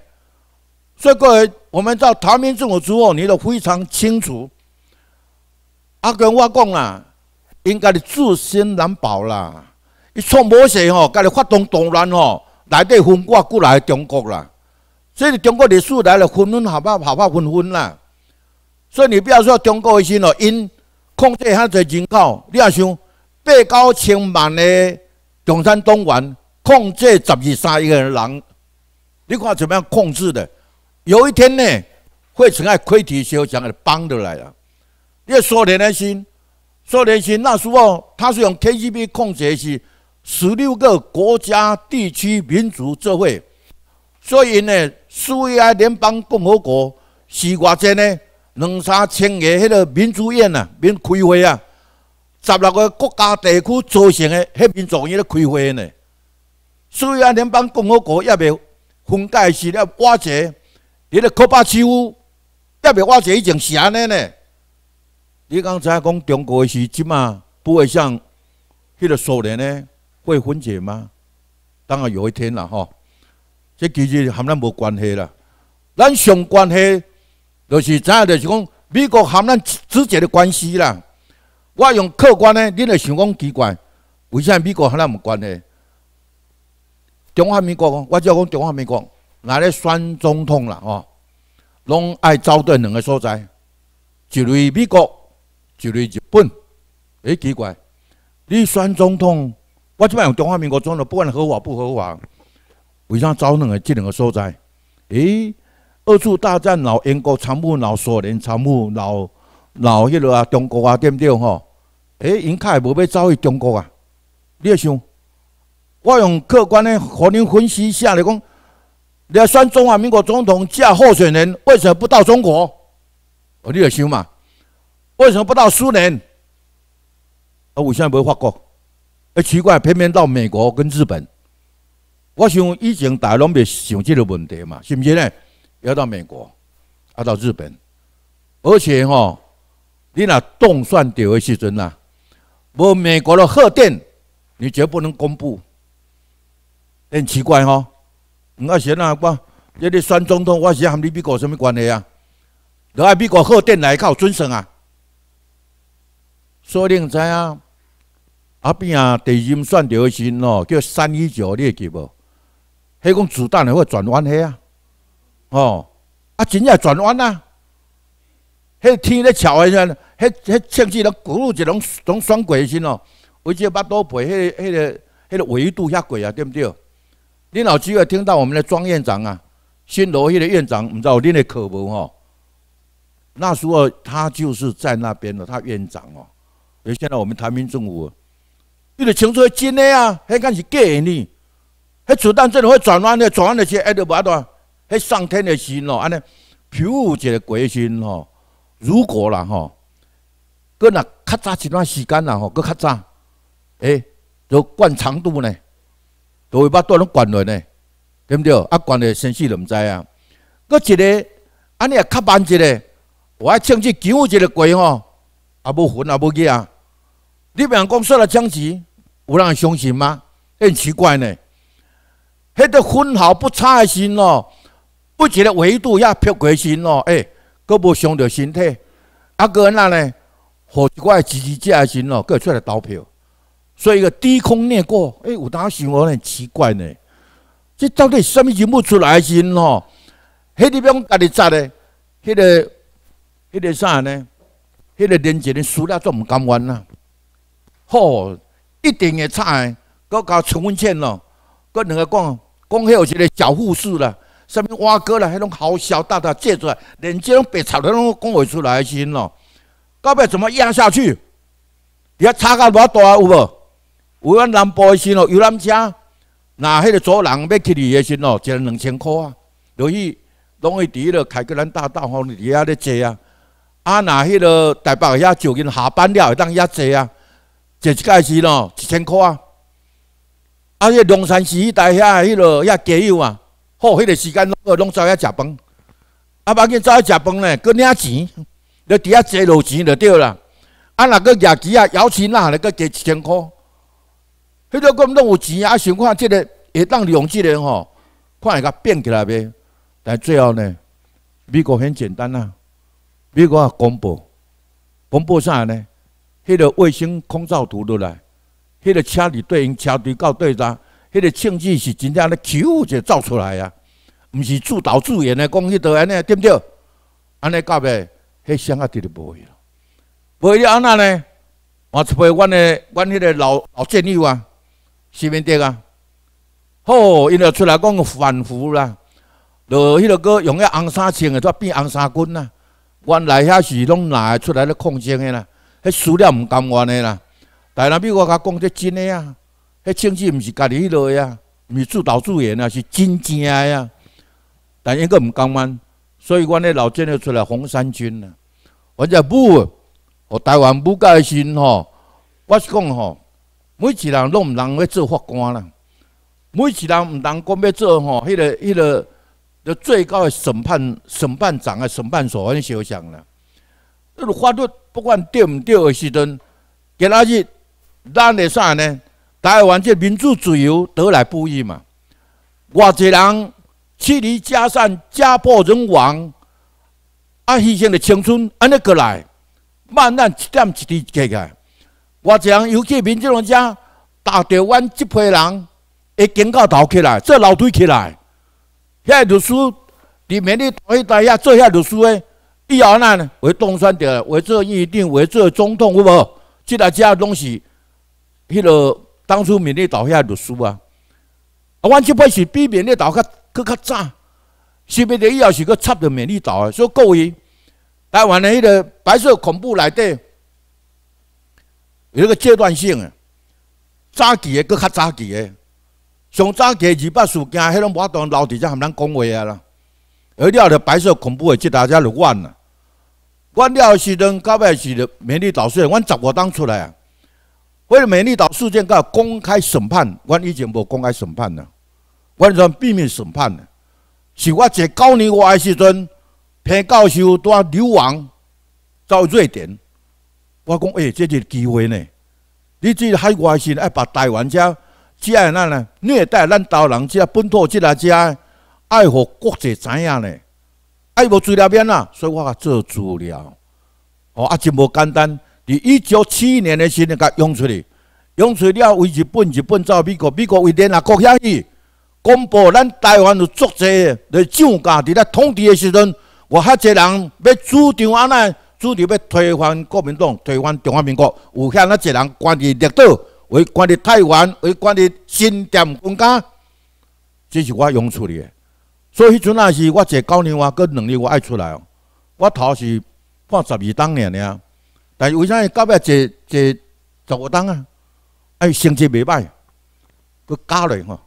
所以讲，我们到台面政府之后，你都非常清楚，阿强、我讲啦，应该是自身难保啦。伊创无事吼，家己发动动乱吼，内得分割过来中国啦。所以中国历史来了分分合合，合合分分啦。所以你不要说中国一些哦因。控制遐侪人口，你也想八九千万的共产党员控制十二三亿个人，你看怎么样控制的？有一天呢，会成爱溃体休想给帮得来了。你苏联的心，苏联心那时候他是用 KGB 控制的是十六个国家地区民族社会，所以呢，苏维埃联邦共和国是偌真呢？两三千个迄个民族院啊，免开会啊！十六个国家地区组成诶迄民族伊咧开会呢。虽然联邦共和国也未分解，是咧瓦解。你个科巴奇乌也袂瓦解，以前是安尼呢。你刚才讲中国是即嘛不会像迄个苏联呢会分解吗？当然有一天啦，吼！这其实含咱无关系啦，咱上关系。就是怎样，就是讲美国和咱之间的关系啦。我用客观呢，你来想讲奇怪，为啥美国和咱无关呢？中华民国，我只讲中华民国，来咧选总统啦，哦，拢爱找对两个所在，一类美国，一类日本，哎，奇怪，你选总统，我即摆用中华民国，总统不管合法不合法，为啥找两个这两个所在？哎。二次大战，老英国、参谋老苏联、参谋老老迄落啊，中国啊，对不对？吼！哎，英较也无要走去中国啊？你也想？我用客观的，和你分析一下，你讲，你选中华民国总统加候选人，为什么不到中国？哦，你也想嘛？为什么不到苏联？啊，为什么不到法国？哎，奇怪，偏偏到美国跟日本。我想以前大陆没想这个问题嘛，是不是呢？要到美国，要到日本，而且哦，你那动算调的时阵呐？无美国的贺电，你绝不能公布。很奇怪吼，吴阿贤啊，我一日算总统，我嫌和你美国什么关系啊？要爱美国贺电来靠准算啊！所以恁知啊，阿边啊地震算的时喏，叫三一九会记无？迄讲子弹会转弯黑啊！哦，啊，钱也转弯呐！迄天咧巧啊，像，迄迄甚至拢轱辘就拢拢双轨的先哦。为这八多背迄个迄个迄个维度遐贵啊，对毋对？恁老只要听到我们的庄院长啊，新罗迄个院长，毋知有恁的课文吼？那时候他就是在那边的，他院长哦。而现在我们台民政府，你的钱做真个啊，迄敢是假的呢。迄子弹真的会转弯的，转弯的是爱豆八多。嘿，上天的心哦，安尼，保护一个鬼心吼。如果啦吼，搁那较早一段时间啦吼，搁较早，诶，就惯肠肚呢，就会把拢灌落呢，对不对？一管嘞生死毋知啊。搁一个，安尼也较慢一个，我还称这久一个鬼吼，也无魂也无去啊。你别讲说了称职，有人相信吗？很奇怪呢。迄个分毫不差的心哦。不一个维度也飘过身哦，哎，阁无伤着身体，啊个那咧好怪奇迹来身咯，阁出来投票，所以个低空掠过，哎，我当想我很奇怪呢，这到底什么人目出来身咯？黑地方干哩杂嘞，迄个，迄个啥呢？迄个连接的输了都唔甘愿呐！吼，一定的差，阁交陈文倩咯，阁两个讲讲，迄有一个小护士啦。上物挖哥了，迄种好小，大大坐出来，连即种白草都拢讲袂出来先咯。到尾怎么压下去？你要差个唔大有无？有按南坡先咯，游览车，那迄个族人要去旅游先咯，就两千块啊。落去拢会伫迄个凯格兰大道吼，伫遐咧坐啊。啊，那迄个台北遐就近下班了会当约坐啊，就一盖时咯，一千块啊。啊，迄个龙山寺一带遐迄落遐加油啊。好，迄个时间拢拢早起食饭，阿爸今走去食饭呢，搁领钱，你伫遐坐路钱就对啦。啊，若过月几啊，有钱那来个加一千块，迄个讲拢有钱啊！想看即个，会当用即人吼，看会甲变起来袂。但最后呢，美国很简单啊，美国啊，公布，公布啥呢？迄个卫星空照图落来，迄个车对应车队到对啥？迄个演技是真正咧手就造出来啊，毋是自导自演的，讲迄个安尼对不对？安尼到尾，迄箱也直直无袂了，袂了安那呢？我出杯阮的阮迄个老老战友啊，是面的啊，吼，因就出来讲反腐啦，就迄个个用个红衫穿的，都变红衫军啦，原来遐是拢拿出来咧抗争的啦，迄输了毋甘愿的啦，但若比我甲讲即真的啊。迄证据毋是家己迄落个啊，是自导自演啊，是真正个啊。但一个毋甘愿，所以阮迄老阵就出来红衫军啦。或者母，哦，台湾母界先吼，我是讲吼，每一人拢毋通要做法官啦，每一人毋通讲要做吼迄个迄个最高个审判审判长啊，审判所安尼想想啦。迄个法律不管对毋对个时阵，今仔日咱个啥呢？台湾这民主自由得来不易嘛？我这人妻离子散家破人亡，啊牺牲的青春安尼过来，慢慢一点一滴起来。我这人尤其民主人家，打着阮这批人会紧到头起来，做楼梯起来。遐律师，伫明日台下做遐律师的，以后呢会当选着，会做议定，会做总统，好无？即个加东西，迄个。当初缅甸岛遐读书啊，啊，阮即摆是比缅甸岛较，佫较早，是不是以后是佫插到美丽岛的，所以各位，台湾的迄个白色恐怖内底有一个阶段性啊，早期的佫较早期的，上早期二八事件，迄种活动老底仔含咱讲话啊啦。而了后，白色恐怖的即段在了我呐，阮了后时阵，到尾是美丽岛时，阮十五当出来啊。为了美丽岛事件个公开审判，我以前无公开审判呢，完全避免审判呢。是我一九年我的时尊平教授在流亡到瑞典。我讲，哎，这是机会呢。你这海外是爱把台湾遮遮那呢虐待咱岛人遮本土遮来遮，爱互国际知影呢。爱无资料边呐，所以我做资了。哦，啊，真无简单。伫一九七一年的时阵，甲用出嚟，用出了为日本、日本走美国、美国为联啊，国遐去公布咱台湾就作贼，就上家伫咧统治的时阵，我哈济人要主张安内，主张要推翻国民党，推翻中华民国，有遐那济人关伫绿岛，为关伫台湾，为关伫新店、军港，这是我用出嚟的。所以迄阵也是我一九零五、两年我爱出来哦。我头是半十二当年尔。但是为啥伊到尾坐坐十五档啊？哎，成绩未歹，佮加来吼，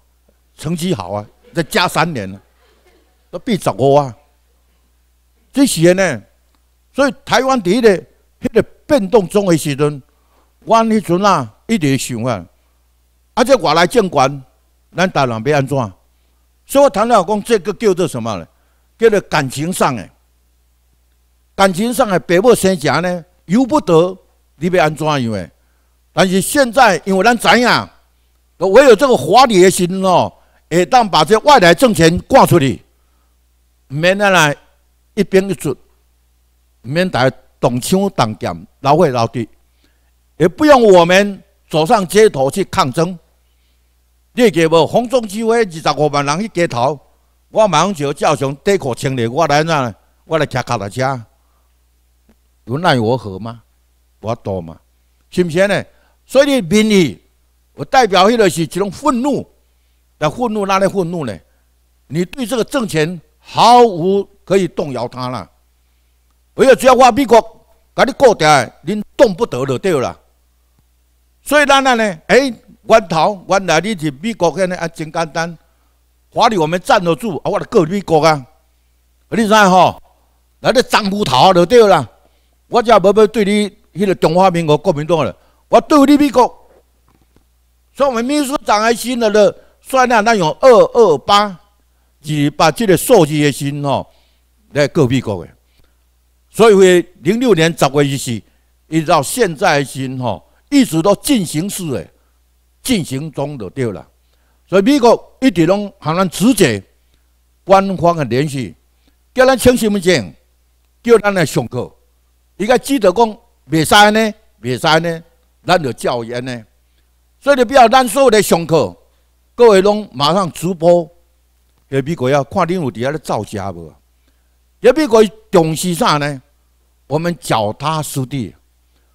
成绩好啊，再加三年，啊，都变十五啊。这些呢，所以台湾伫个迄个变动中的时阵，我迄阵啊一直想啊，啊这外来监管，咱大陆要安怎？所以我谈到讲，这个叫做什么呢？叫做感情上的，感情上的，爸母生食呢？由不得你，要安怎样诶！但是现在，因为咱知影，唯有这个华丽的行哦，会当把这外来政权挂出去，免拿来一边一毋免大动枪动剑，老火老地，也不用我们走上街头去抗争。你记得无？红中聚会二十五万人去街头，我马上就叫上贷款青年，我来哪？我来骑脚踏车。有奈我何吗？我多吗？是不是呢？所以民意，我代表迄个是这种愤怒，那愤怒哪里愤怒呢？你对这个政权毫无可以动摇它了。哎呦，只要话美国，搿你搞定，你动不得就对了。所以咱个呢，哎，源头原来你是美国现呢，也真简单，华律我们站得住，我得过美国啊。你知吼？那个张虎头就对了。我只要每要对你迄个中华民国国民党了，我对你美国，所以我们秘书长的信了了，算那那样二二八，是把这个数据的信吼来告美国的。所以会零六年十月一日，一直到现在的新吼，一直都进行式诶，进行中的对了。所以美国一直拢很难直接官方的联系，叫咱请什么证，叫咱来上课。伊该记得讲袂使呢，袂使呢，咱着教安呢。所以你不要咱所有的上课，各位拢马上直播。也比国要看你有伫遐咧造假无？也比国重视啥呢？我们脚踏实地，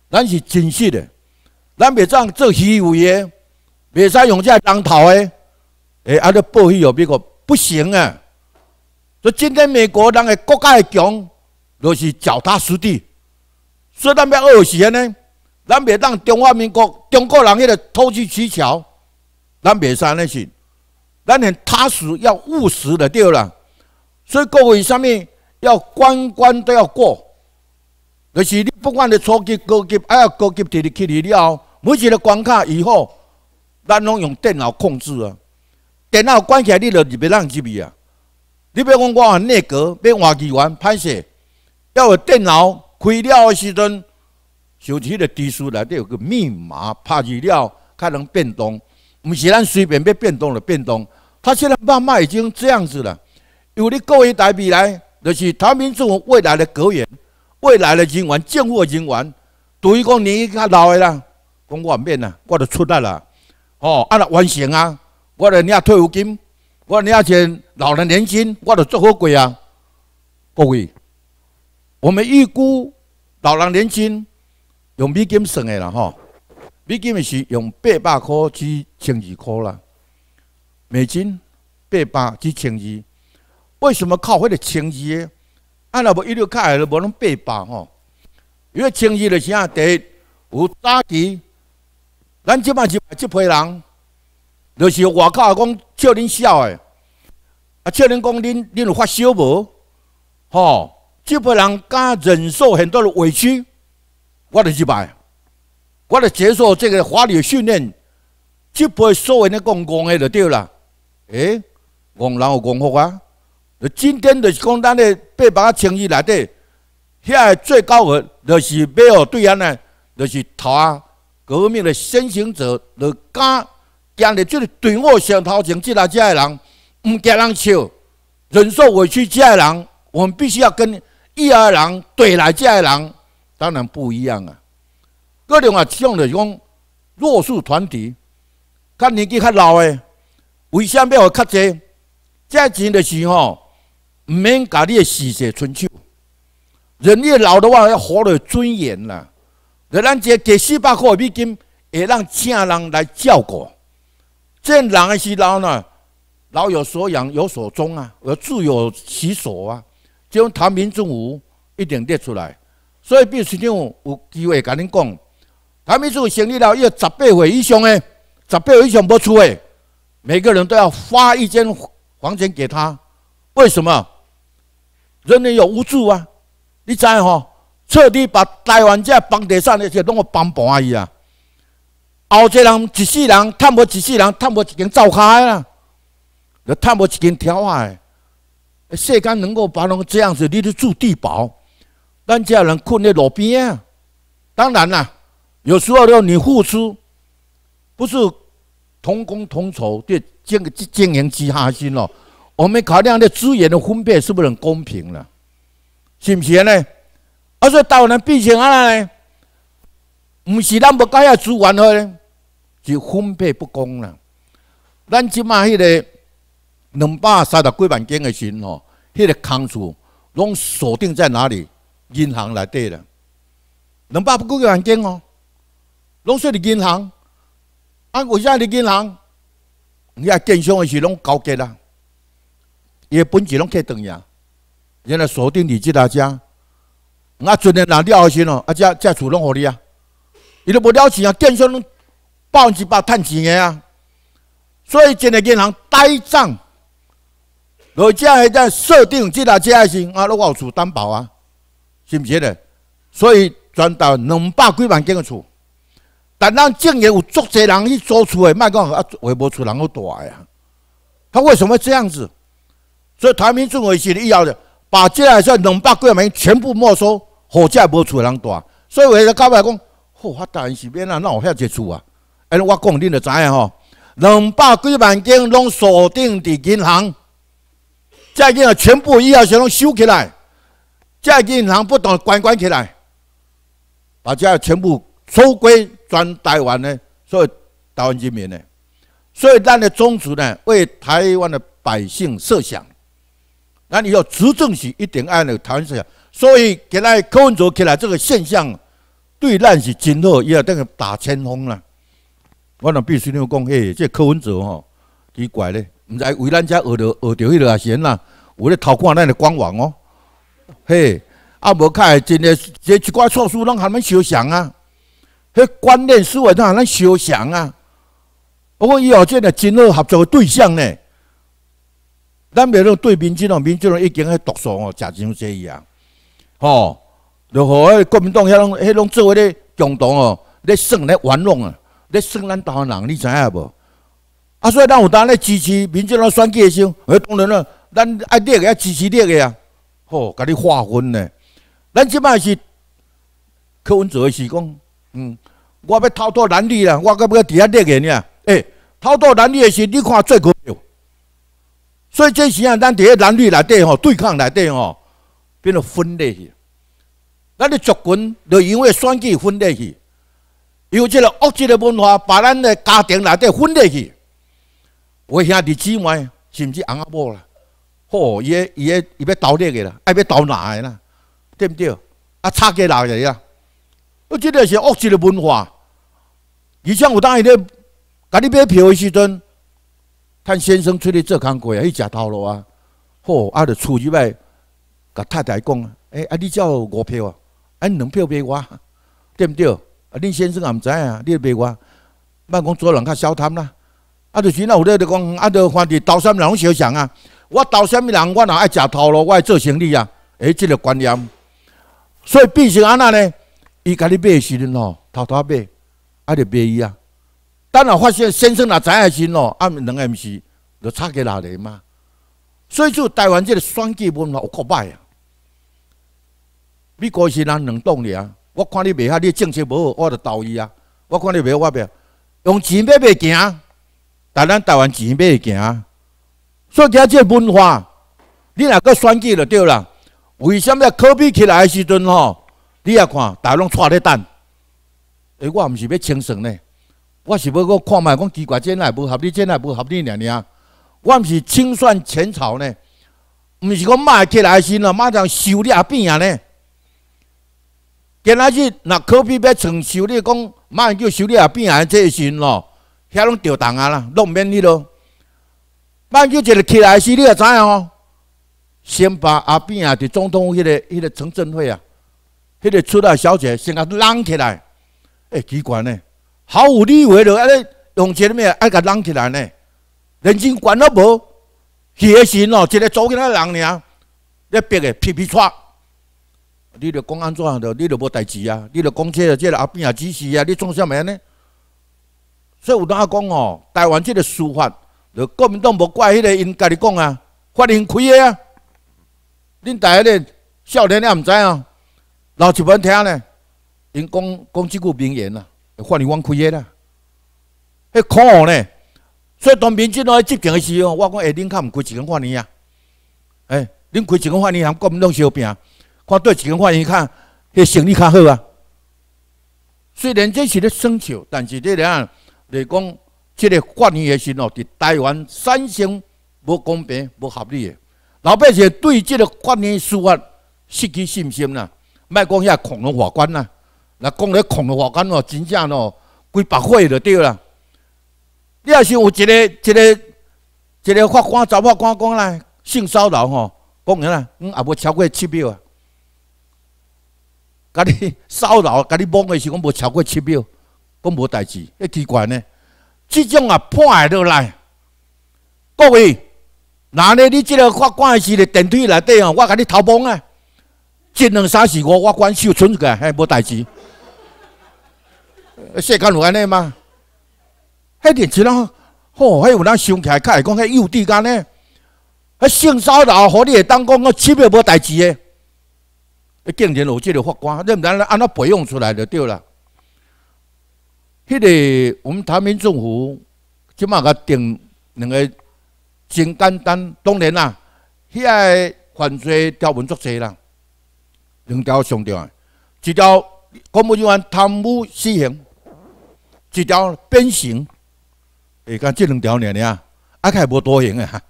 咱是真实的，咱袂怎做虚伪的，袂使用遮当头的。哎，啊咧报喜有比国不行啊！所以今天美国人的国家的强，就是脚踏实地。所以咱要学习呢，咱袂当中华民国中国人迄个投机取巧，咱袂使那是，咱现踏实要务实的对啦。所以各位上面要关关都要过，就是你不管你初级高级，还要高级提你去了后，每一个关卡以后，咱拢用电脑控制啊，电脑关起来，你就别让入去啊。你别讲我内阁别换机员拍摄，要有电脑。开了的时阵，就是的技低书内底有个密码，拍开了才能变动。唔是咱随便要变动就变动。他现在慢慢已经这样子了。有你各位代表来，就是们民府未来的格言，未来的员，政府的人员，对于讲年纪较老的啦，讲我免啦，我就出来了。哦，啊，了完成啊。我来领退休金，我领些老人年金，我就做好过啊。各位。我们预估老人年金用美金算的啦，吼，美金是用八百块去乘二块啦，美金八百去乘二，为什么靠迄个乘二？啊，那无一路下来无用八百吼，因为乘二的是啥？第一有早期，咱即卖是即批人，就是外口讲笑恁笑的，啊，笑恁讲恁恁有发烧无？吼。这不人敢忍受很多的委屈，我来举办，我来接受这个华理的训练。这会所人家公公的就对了。哎，戆人有功夫啊！你今天的是讲咱的八百千亿来的，遐最高额就是背后对岸呢，就是他革命的先行者，就敢今日就是对我想掏钱，即来即的人唔惊人笑，忍受委屈即的人，我们必须要跟。伊家人对来家人当然不一样啊。哥俩讲的是讲弱势团体，看年纪较老的，为啥要较卡济？借钱的时候，毋免家己的死血春秋。人越老的话，要活得尊严啦。给咱这给四百块美金，也让家人来照顾。这人的是老呢，老有所养，有所终啊，而住有其所啊。将唐明众武一定列出来，所以必须长有机会甲恁讲，台明众成立了要十八岁以上诶，十八岁以上不出诶，每个人都要发一间房间给他。为什么？人民有无助啊？你知吼？彻底把台湾这房地产那些拢个崩盘去啊！后一人一世人探无一世人探无一间灶卡啊，啦，你探无一间条啊！世干能够把侬这样子，你得住地保，咱家人困在路边啊。当然啦，有时候要你付出不是同工同酬对经经营，其他先咯。我们考量的资源的分配是不是很公平了？是不是呢？而且到了毕竟啊，呢，不是那么高要资源呢，是分配不公了。咱起码迄个。两百三十几万件个钱哦，迄个仓储拢锁定在哪里？银行内底了。两百不几万件哦，拢说伫银行。啊，为现在银行，伊啊电商的时拢交给啦，伊的本钱拢去断啊。原来锁定伫即搭只，我存的哪里有钱哦？啊，遮遮厝拢互你啊。伊都无了钱啊，建商拢百分之百趁钱的啊。所以现在银行呆账。国家在设定这台这下是啊，落有厝担保啊，是不是的？所以全台两百几万间个厝，但当竟然有足济人去租厝的，卖讲啊，为无厝人去住呀。他为什么这样子？所以台民政个心以后着把这下这两百几万全部没收，好在无厝个人住。所以我在讲话讲，我当然是免人闹遐一厝啊。哎，我讲恁着知样吼，两百几万间拢锁定伫银行。债劵全部、医药学生收起来，债劵银行不懂关关起来，把债全部收归转台湾呢，所以台湾居民呢，所以咱的宗旨呢为台湾的百姓设想，那你要执政时一定按台湾设想，所以现在柯文哲起来这个现象对咱是真好，也等于打前锋了。我那必须要讲，嘿，这柯文哲哦，奇怪嘞。毋知为咱遮学到学着迄落也行啦，有咧偷看咱的官网哦，嘿，啊无开真的，即一寡措施，拢还没相像啊，迄观念思维，拢还没相像啊。不过以后即咧，真正合作的对象呢，咱袂用对民进党，民进党已经迄毒素哦，食成伊啊，吼，就和迄国民党遐种迄种做迄个强夺哦，咧啊，咧玩弄啊，咧耍咱台湾人，你知影无？啊，所以咱有当咧支持民众来选举的时，候，当然了，咱爱立个要支持立个啊。吼，甲你划分嘞。咱即摆是课文做的是讲，嗯，我要逃脱蓝绿啦。我甲要伫遐立个你诶，逃脱蓝绿的时候，你看最近，所以这时啊，咱伫遐南吕内底吼对抗内底吼，变做分裂去。咱的族群就因为选举分裂去，因为这个恶质的文化把咱的家庭内底分裂去。为兄弟姊妹，甚至翁阿婆啦，吼，伊个伊个伊要投你个啦，爱要投哪个啦，对不对？啊，差个老个啊，我觉个是恶质的文化。以前我当伊咧，甲你买票个时阵，趁先生出去做工过，去食头路啊，吼，啊，就出去买，甲太太讲，诶，啊，你照五票啊，啊，两票买我，对不对？啊，恁先生也毋知啊，你买我，莫讲做人较小贪啦。啊！就是那有咧，就讲，啊！就发现投什么人相像啊。我投什么人，我若爱食头路，我爱做生意啊。哎，即个观念，所以变成安那呢？伊家己卖时阵吼，偷偷买，啊，就买伊啊。等若发现先生若知爱心吼，啊，两下毋是，就差给来来嘛。所以就台湾即个选举文化，有够歹啊。美国是咱两党尔，啊。我看你袂晓，你政策无，好，我就投伊啊。我看你卖我卖，用钱买袂行。咱台湾钱买行，所以即这文化，你若搁选举就对啦。为什么科比起来时阵吼，你也看大拢差得等，诶，我毋是要清算呢？我是要搁看卖，讲奇怪这来无合理，这来无合理，两两，我毋是清算前朝呢？毋是讲卖起来阵吼，马上修理阿变啊呢？今仔日若科比要从修理讲，马上叫修理阿变啊，这阵咯。遐拢着动啊啦，拢毋免你咯。万九一个起来时，你也知影哦，先把阿边啊，伫总统迄个、迄个城镇会啊，迄个出来小姐先甲拦起来。哎，奇怪呢，毫无理为的，安尼用些咩啊，爱甲拦起来呢？人情关都无，个神哦，一个组起来人尔，咧逼个屁屁叉。你著讲安怎着？你著无代志啊！你著讲个即阿边啊指示啊！你做啥物啊呢？所以有当讲吼，台湾即个书法，就国民党无怪迄个，因家己讲啊，法院开的啊。恁大家个少年，你毋知啊，老一辈听咧，因讲讲即句名言啊，法院欢开的啦，迄可恶咧，所以当兵即落积极的时候，我讲下恁较毋开一间法院啊？诶，恁开一间欢迎，喊国民党烧饼，看对一间法院看，迄生意较好啊。虽然这是咧生肖，但是咧啊。来讲，即个法院的是哦，伫台湾产生无公平、无合理的，老百姓对即个判案司法失去信心啦。卖讲遐恐龙法官啦，那讲了恐龙法官哦，真正哦，几百岁就对啦。你也是有一个、一个、一个法官走法官讲来性骚扰吼，讲完啦，也无超过七秒啊。甲你骚扰，甲你讲的是讲无超过七秒。讲无代志，迄奇怪呢？即种啊，破下落来，各位，哪呢？你即个法官是来电梯内底哦，我甲你偷包啊，一两三十个，我管收存起，来，嘿，无代志。世间有安尼吗？迄年轻人，吼，迄有咱想起来，开始讲迄幼稚个呢，嘿，性骚扰，好你会当讲我真个无代志个，竟然有即个法官，那毋知安怎培养出来的对了。迄个我们台民政府即马甲定两个真简单，当然啦，迄个犯罪条文足济啦，两条相条，一条公务人员贪污死刑，一条变刑，会讲即两条呢，啊，还无多刑啊，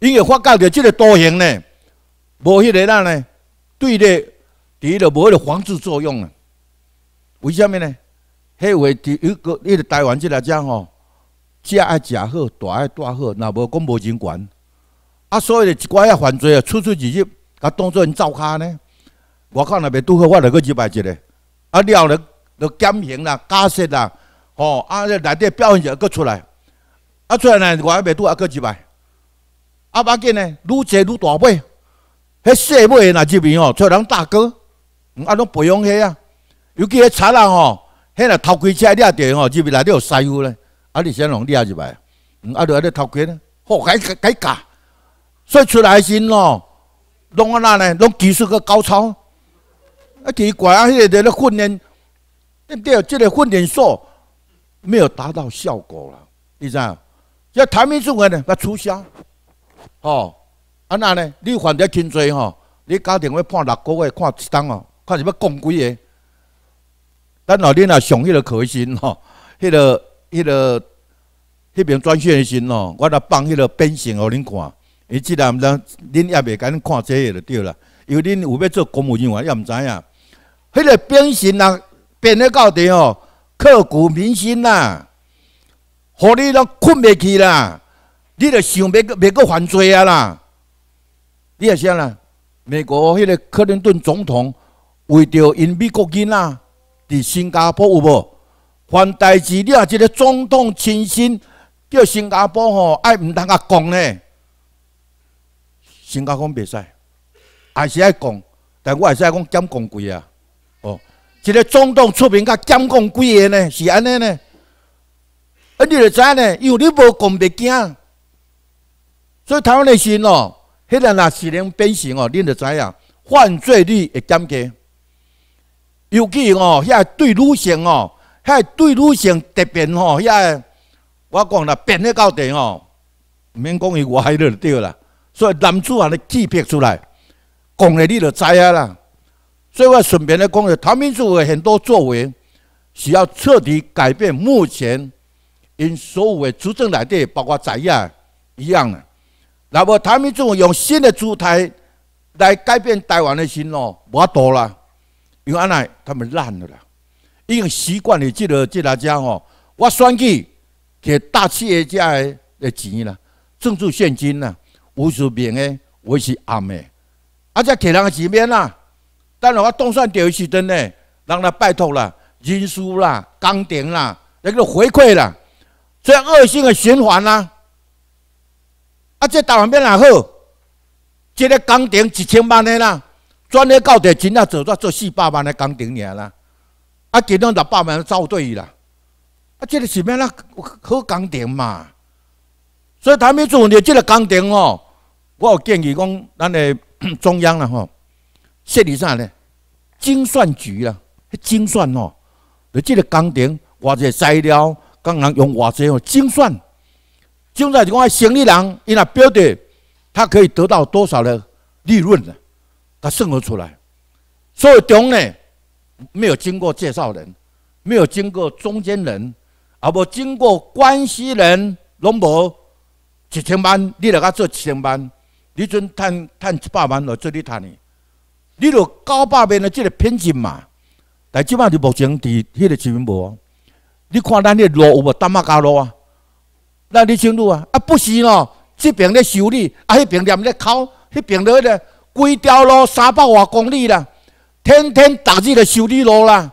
因为发觉着即个多刑呢，无迄个啦呢，对个第一就无迄个防止作用啊，为什么呢？迄个伫，如个你个台湾即来讲吼，食爱食好，大爱大好，若无讲无人权，啊，所以一寡仔犯罪啊，处处入入，甲当做因走虾呢？我看若面拄好，我来佫入来一个，啊了了，了减刑啦、假释啦，吼，啊，内底表现者佫出来，啊出来呢，我内面拄好佫入来，啊，把件呢愈济愈大尾。迄细辈呾入面吼，出人大哥，啊拢培养遐啊，尤其迄贼人吼。迄个偷盔车你也坐吼，入不来都有师傅嘞，啊你先龙你也入来，啊对阿咧偷盔呢，好改改改价，所以出爱心咯，弄阿那呢，弄技术个高超，阿奇怪啊，迄个在咧训练，对不对？即个训练所没有达到效果啦，你知影？要谈民主个呢，要促销，哦，啊那呢？你犯条颈椎吼，你家庭要判六个月，看一档哦，看是要降几个。咱下恁啊上迄个课时咯，迄个迄个迄爿专线个时咯，我来放迄个变形哦恁看。伊即啊，毋知，恁也袂敢看这个就对了，因为恁有要做公务员也毋知影。迄个变形啊，变去到顶哦，刻骨铭心呐，互你拢困袂去啦，你着想欲欲搁犯罪啊啦。你也想啦，美国迄个克林顿总统为着因美国囡仔。伫新加坡有无？犯代志，你啊即个总统亲信，叫新加坡吼，爱毋通阿讲呢？新加坡袂使，还是爱讲，但我还是爱讲监控轨啊。哦，即个总统出面，噶监控轨个呢，是安尼呢？啊，你就知呢，因为你无讲袂惊，所以台湾的心哦，现个啊是能变形哦，你就知影犯罪率会降低。尤其哦，遐对女性哦，遐对女性特别哦，遐我讲啦，变得到底哦，免讲伊外了就对啦。所以男主啊，你气魄出来，讲的，你就知影啦。所以我顺便来讲咧，唐明主的很多作为，需要彻底改变目前因所有的执政来的，包括怎样一样的。那么唐明主用新的姿态来改变台湾的心哦，无阿多了。因为安内他们烂了啦，已经习惯了这个这大家哦，我算计给大企业家的的钱啦，政治现金啦，无数遍的，我是暗的，而且给人几遍啦，当然我总算掉一次呢，让他拜托啦，运输啦，工程啦，那个回馈啦，这恶性的循环啦，啊这台湾变还好，这个工程一千万的啦。赚了到的，钱正做做做四百万的工程尔啦，啊，今了六百万遭对伊啦，啊，这个是咩啦？好工程嘛，所以他们做你这个工程哦，我建议讲咱的 中央啦吼，设立啥呢？精算局啊，精算哦，对这个工程或者材料，工人用多哦，精算，精算是讲生意人，伊若标的，他可以得到多少的利润啦？他渗透出来，所以中呢没有经过介绍人，没有经过中间人，啊不经过关系人拢无。一千万你来甲做一千万，你准赚赚一百万来做你赚去。你有高百万的即个品质嘛，但即摆就目前伫迄个市民无。你看咱迄路有无打马加路啊？那你清楚啊？啊不是咯，即边在修理，啊迄边在在烤，迄边在个。规条路三百外公里啦，天天、逐日来修理路啦。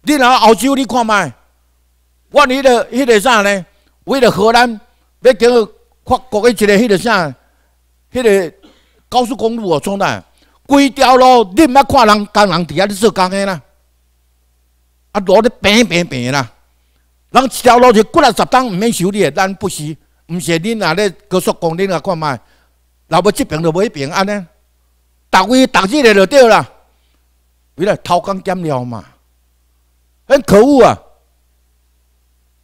你然澳洲你看麦，迄个迄个啥呢？为了荷兰要跟法国一个、迄个啥？迄个高速公路哦，从哪？规条路你毋爱看人，工人伫遐咧做工诶啦。啊，路咧平平平啦。人一条路就几力十档，毋免修理。咱不是，毋是恁啊咧高速公路啊，看卖。那要一平就买一平，安尼，逐位逐日嘞就对啦，为了偷工减料嘛，很可恶啊！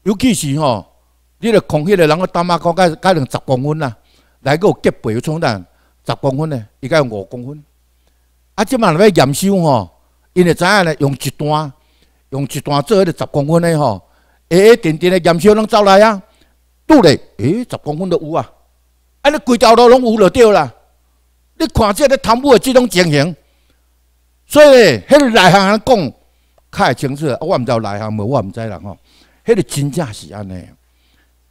尤其是吼，你个空气嘞，人家打码高加加两十公分啦，来个结背要冲蛋，十公分嘞，伊该有五公分。啊，即卖来验收吼，因会知影嘞，用一段，用一段做迄个十公分嘞吼，矮矮短短嘞验收拢走来啊？对嘞，哎，十公分都有啊！啊！你规条路拢有落掉啦！你看即个贪污的即种情形，所以迄个内行人讲，较会清楚，我毋知内行无，我毋知人吼，迄个真正是安尼。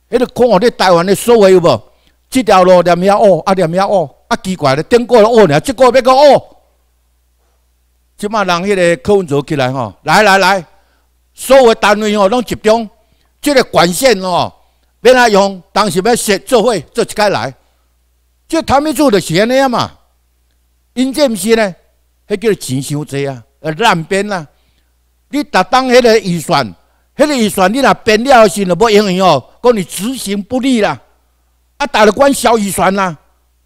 迄个看我咧台湾的所谓有无？即条路连遐恶，啊连遐恶，啊奇怪咧，顶过了恶呢，即个要个恶。即马人迄个客文组起来吼，来来来，所有单位吼拢集中，即个管线吼变阿用，当时要写做伙做一来来。就他们做的像那样嘛，因这唔是呢，还叫钱收济啊，呃乱编啊。你打当那个预算，那个预算你若编了是就无用用哦，讲你执行不力啦。啊，打了管小预算啦，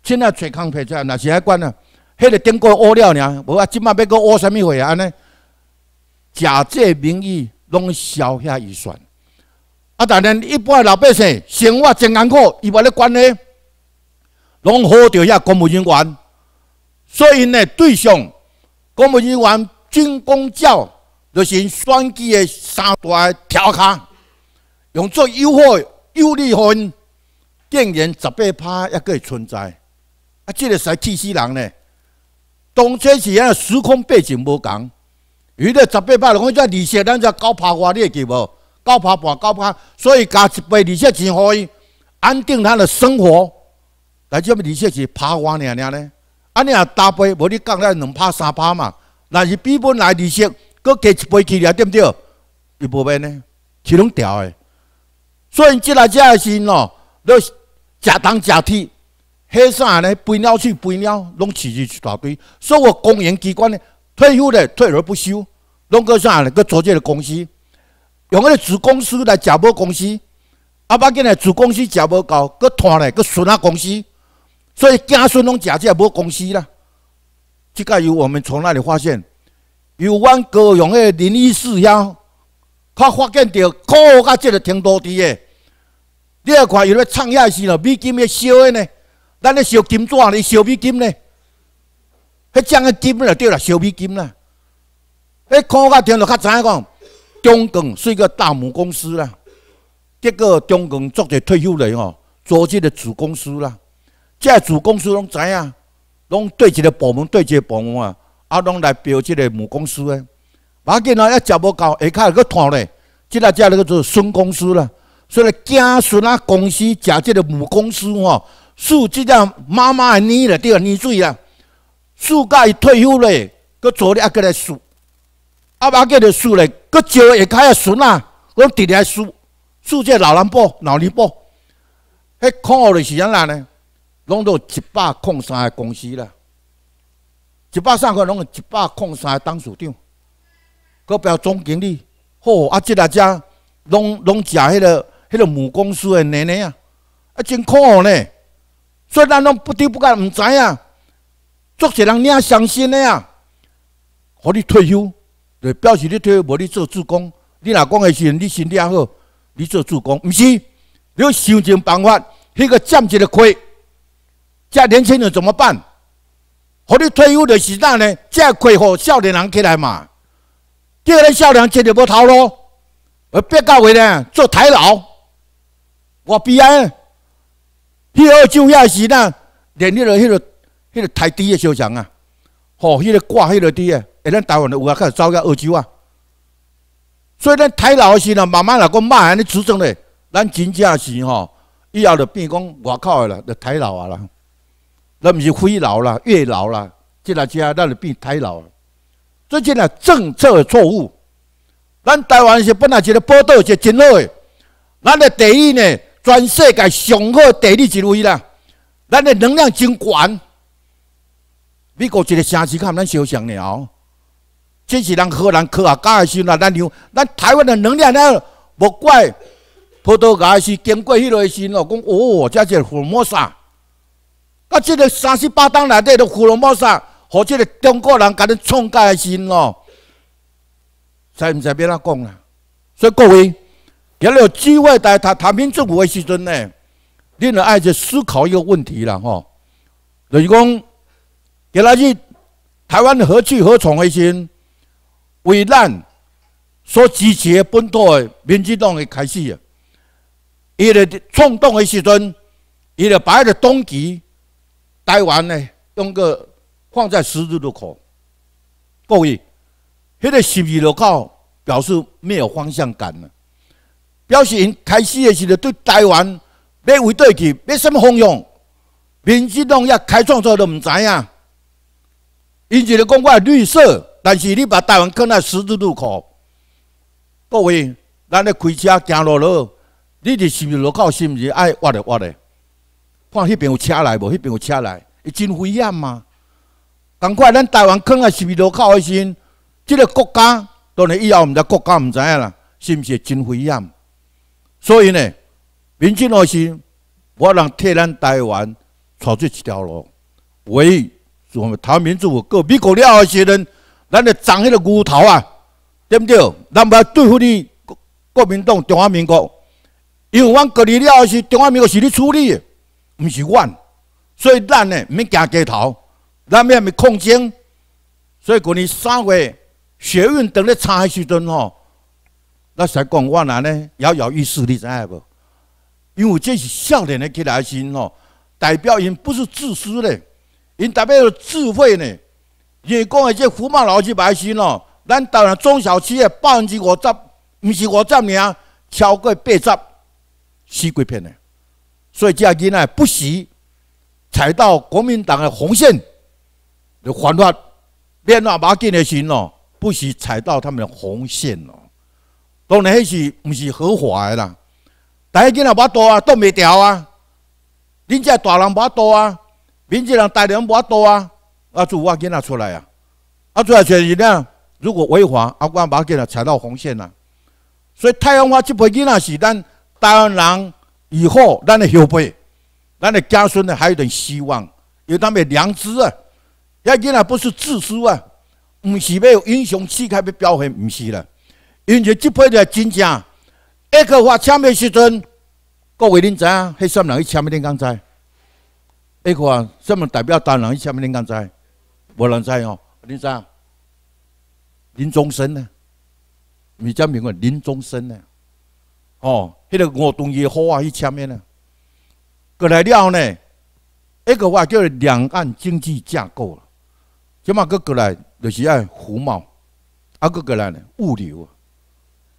现在吹糠皮子，那是还管啊？那个经过乌料呢？无啊，即嘛要个乌啥物会啊？安尼，假借名义弄小遐预算，啊，当然一般老百姓生活真艰苦，伊无咧管呢。拢好着遐公务人员，所以呢，对象公务人员、军公教，就是选举的三大条块，用作诱惑、优利分，电源十八趴也可以存在。啊，即个侪气死人呢！当初是啊，时空背景无同，伊咧十八趴，我看利息咱只搞趴瓜会记无搞趴半搞趴，所以加一倍利息钱互伊安定他的生活。来这边利息是趴我呢？呢呢？啊，你啊搭配，无你讲啦，两趴三趴嘛？那是比本来利息，搁加一倍去了，对不对？又不变呢？是拢调的。所以，即来只时喏，都假当假替，下山呢，肥鸟去，肥鸟拢起一大堆。所以我公营机关呢，退休的退而不休，弄个啥呢？个这个公司，用个子公司来假冒公司，阿爸见嘞，子公司假冒搞，搁拖嘞，搁孙啊公司。所以，子孙拢食起来无公司啦。即个由我们从那里发现，由阮高雄的林一四幺，他发现到古个即个停多地个。你也看有咧创业是咯，美金咧烧的呢，咱个烧金砖哩，烧美金呢。迄种个金就对啦，烧美金啦。迄古个听到较早个讲，中共是一个大公司啦。结果中共做者退休了吼，做这个子公司啦。个主公司拢知影，拢对一个部门，对一个部门啊，啊，拢来标即个母公司咧。马紧啊，一食无到下骹搁拖咧，即个即个叫做孙公司啦。所以，子孙啊，公司食即个母公司吼，输即个妈妈奶咧，仔对个水啊，暑假伊退休咧，搁昨日啊过来输，无要紧伊输咧，搁招下骹个孙啊，拢直来输。输即个老人保，老年保迄酷奥个是安怎呢？拢到一百空三个公司啦，一百三个拢个一百空三个董事长、个标总经理，吼啊！即大家拢拢食迄个迄个母公司的奶奶啊，啊真可恶呢！所以咱拢不丢不干，毋知影，做一人你也伤心的啊，和你退休，来表示你退休无你做主工，你若讲个心，你身体还好，你做主工，毋是你要想尽办法，迄个占一个亏。遮年轻人怎么办？何你退休的时阵呢？遮快互少年人起来嘛？叫咱少年人接着要逃咯，而别到位呢做太老。我比安，伊个就业时呾连着那个那个台低的小强啊，吼那个挂迄个低的，下咱台湾的有啊开始走个澳洲啊。所以咱太老的时阵，慢慢来讲，骂。咱尼执政嘞，咱真正是吼以后就变讲外口的啦，就太老啊啦。那不是灰老了，越老了，这那家那里变太老了。最近呢，政策错误。咱台湾是本来一个报道是真好的，咱的地理呢，全世界上好地理之位啦。咱的能量真悬。美国一个城市看咱小像了。这是咱荷兰科学家是来咱让咱台湾的能量呢，莫怪葡萄牙是经过迄个心哦，讲，哦，这是福莫沙。啊！即个三十八当内底的胡萝卜丝，和这个中国人给你创的心哦，知毋是变啊？讲啊？所以各位，今日机会在谈谈民主府的时阵呢，恁要爱去思考一个问题啦，吼，就是讲，今仔日台湾何去何从的心，危难所集结本土的民主党的开始，伊的冲动的时阵，伊的摆的动机。台湾呢，用个放在十字路口，各位，迄个十字路口表示没有方向感，表示因开始的时候对台湾要回倒去，要什么方向？民生农业开创出来都唔知啊！因只咧讲话绿色，但是你把台湾放在十字路口，各位，咱咧开车行路路，你的十字路口是唔是爱挖咧挖咧？看迄边有车来无？迄边有车来，真危险嘛！同款，咱台湾囥啊是毋是路口个时，即个国家当然以后，毋知国家毋知影啦，是毋是真危险？所以呢，民进个时，我通替咱台湾出一条路，为台湾民主个个美国了个时阵，咱就长迄个牛头啊，对毋对？咱毋要对付你国民党、中华民国，因为阮隔离了个时，中华民国是你处理个。毋是阮，所以咱呢毋免行街头，咱咩咪抗争。所以讲你三月学运等咧差时阵吼，咱谁讲阮安尼摇摇欲试，你知影无？因为这是少年的赤爱心吼，代表因不是自私的，因代表智慧呢。因为讲的即福马老区百心哦，咱台湾中小企业百分之五十，毋是五十名，超过八十，死鬼骗的。所以这些囡仔不许踩到国民党的红线，就犯法，变那马建的心咯，不许踩到他们的红线咯。当然那是不是合法的啦，但囡仔蛮多啊，挡袂掉啊。恁家大人蛮多啊，闽籍人大人蛮多啊，啊，就我囡仔出来啊，啊出来就是呐，如果违法，阿瓜马建啊踩到红线啊。所以太阳花这批囡仔是咱台湾人。以后，咱的后辈，咱的子孙呢，还有点希望，有他们良知啊。也依然不是自私啊，唔是要有英雄气概要表现，唔是啦。因为这批人真正，那个话签的时阵，各位恁知啊，谁人去签的恁敢知？那个什么代表大人去签的恁敢知？无人知哦，恁知啊？林钟生呢？李嘉明个林钟生呢？哦，迄个五动也花啊，去签面啊。过来以后呢，一个话叫两岸经济架构啊。起码个过来就是爱服贸，啊个过来呢物流啊。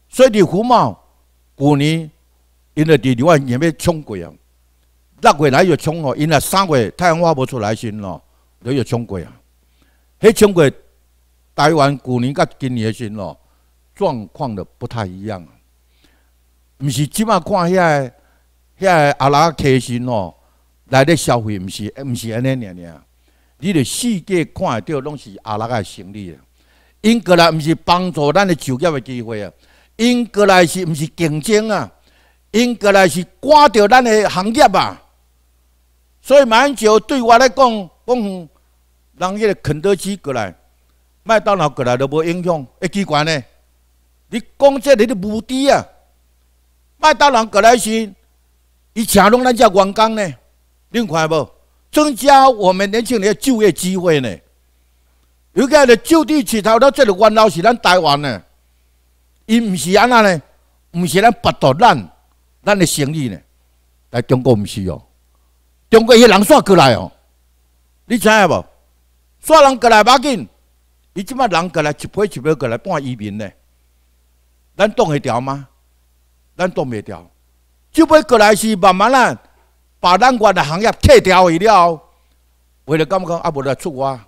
所以伫服贸旧年，因为伫二话也要冲过啊。六月来又冲哦，因为三月太阳花无出来先咯，都又冲过啊。迄冲过台湾旧年甲今年先咯，状况的不太一样啊。毋是即嘛看遐个遐阿拉伯人哦，来伫消费，毋是毋是安尼样样。你的世界看着拢是阿拉的生理啊。英格兰毋是帮助咱个就业个机会啊！英格来是毋是竞争啊？英格来是赶掉咱个行业啊！所以蛮少对我来讲，讲人伊肯德基过来，麦当劳过来都无影响，奇怪呢？你讲遮你的目的啊？麦当劳、过来时，伊请拢咱遮员工呢？你看无？增加我们年轻人的就业机会呢？有加咧就地取材到这个原料是咱台湾呢。伊毋是安那呢？毋是咱剥夺咱咱的生意呢？但中国毋是哦，中国迄人煞过来哦，你知影无？煞人过来要紧，伊即摆人过来一批一批过来半移民呢？咱挡会牢吗？咱挡袂掉，即欲过来是慢慢啊，把咱国的行业拆掉去了，为了感觉啊？无来出国。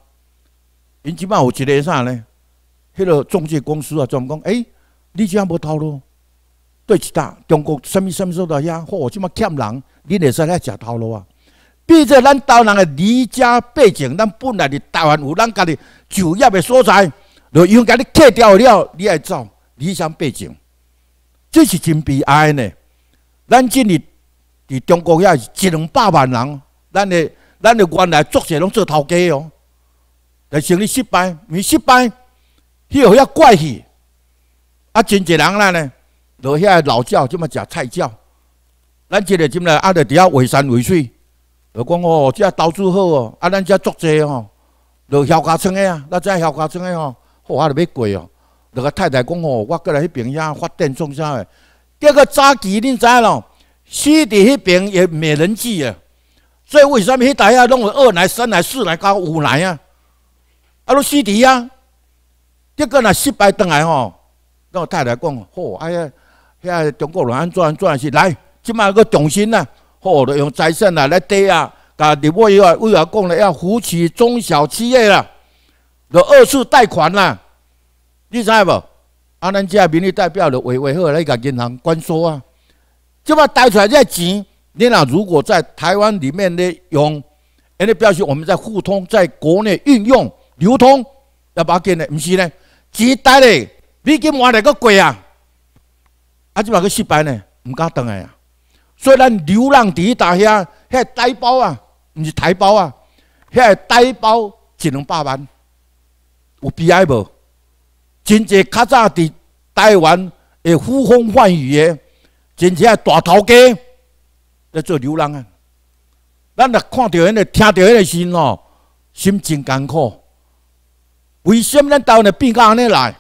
因即马有一个啥呢？迄个中介公司啊，专门讲，哎，你即下无套路，对一搭，中国什么什么所在遐，嚯，即摆欠人，你会使来食套路啊！比在咱岛人的离家背景，咱本来伫台湾有咱家的就业的所在，就因家你拆掉了，你爱走离乡背景。这是真悲哀呢！咱今日伫中国遐一两百万人，咱的咱的原来作者拢做头家哦，但生意失败，未失败，迄个要怪去。啊，真侪人啦呢，落遐老教就嘛食菜教，咱今日进来啊，在底下为山为水，就讲哦，这投资好哦，啊，咱这作者哦，落孝家村个啊，咱在孝家村个哦，哇，就要贵哦。那个太太讲哦，我过来那边也发展种啥的，结果早期你知咯，西地那边也没人去啊，所以为什么那台啊弄二奶、三奶、四奶搞五奶啊？啊，都西地啊，结果呢失败倒来吼，那个太太讲，好哎呀，遐中国人安怎安怎是来，今嘛个重新啊，好，就用财神啊来抵啊，啊，另外又话为了讲要扶持中小企业了，有二次贷款啦。你知无？阿咱只系民，意代表了为为何来甲银行关锁啊？即把贷出来只钱，你若如果在台湾里面咧用，安尼表示我们在互通，在国内运用流通，要八千嘞，唔是咧，钱贷嘞？比金换来个贵啊！啊，即把个失败呢，毋敢等来啊。所以咱流浪伫大兄，遐贷包啊，毋是台包啊，遐贷包一两百万，有悲哀无？真侪较早伫台湾会呼风唤雨的，真侪大头家在做流浪啊！咱若看到、听到迄个心哦，心情艰苦。为什么咱台湾变到安尼来？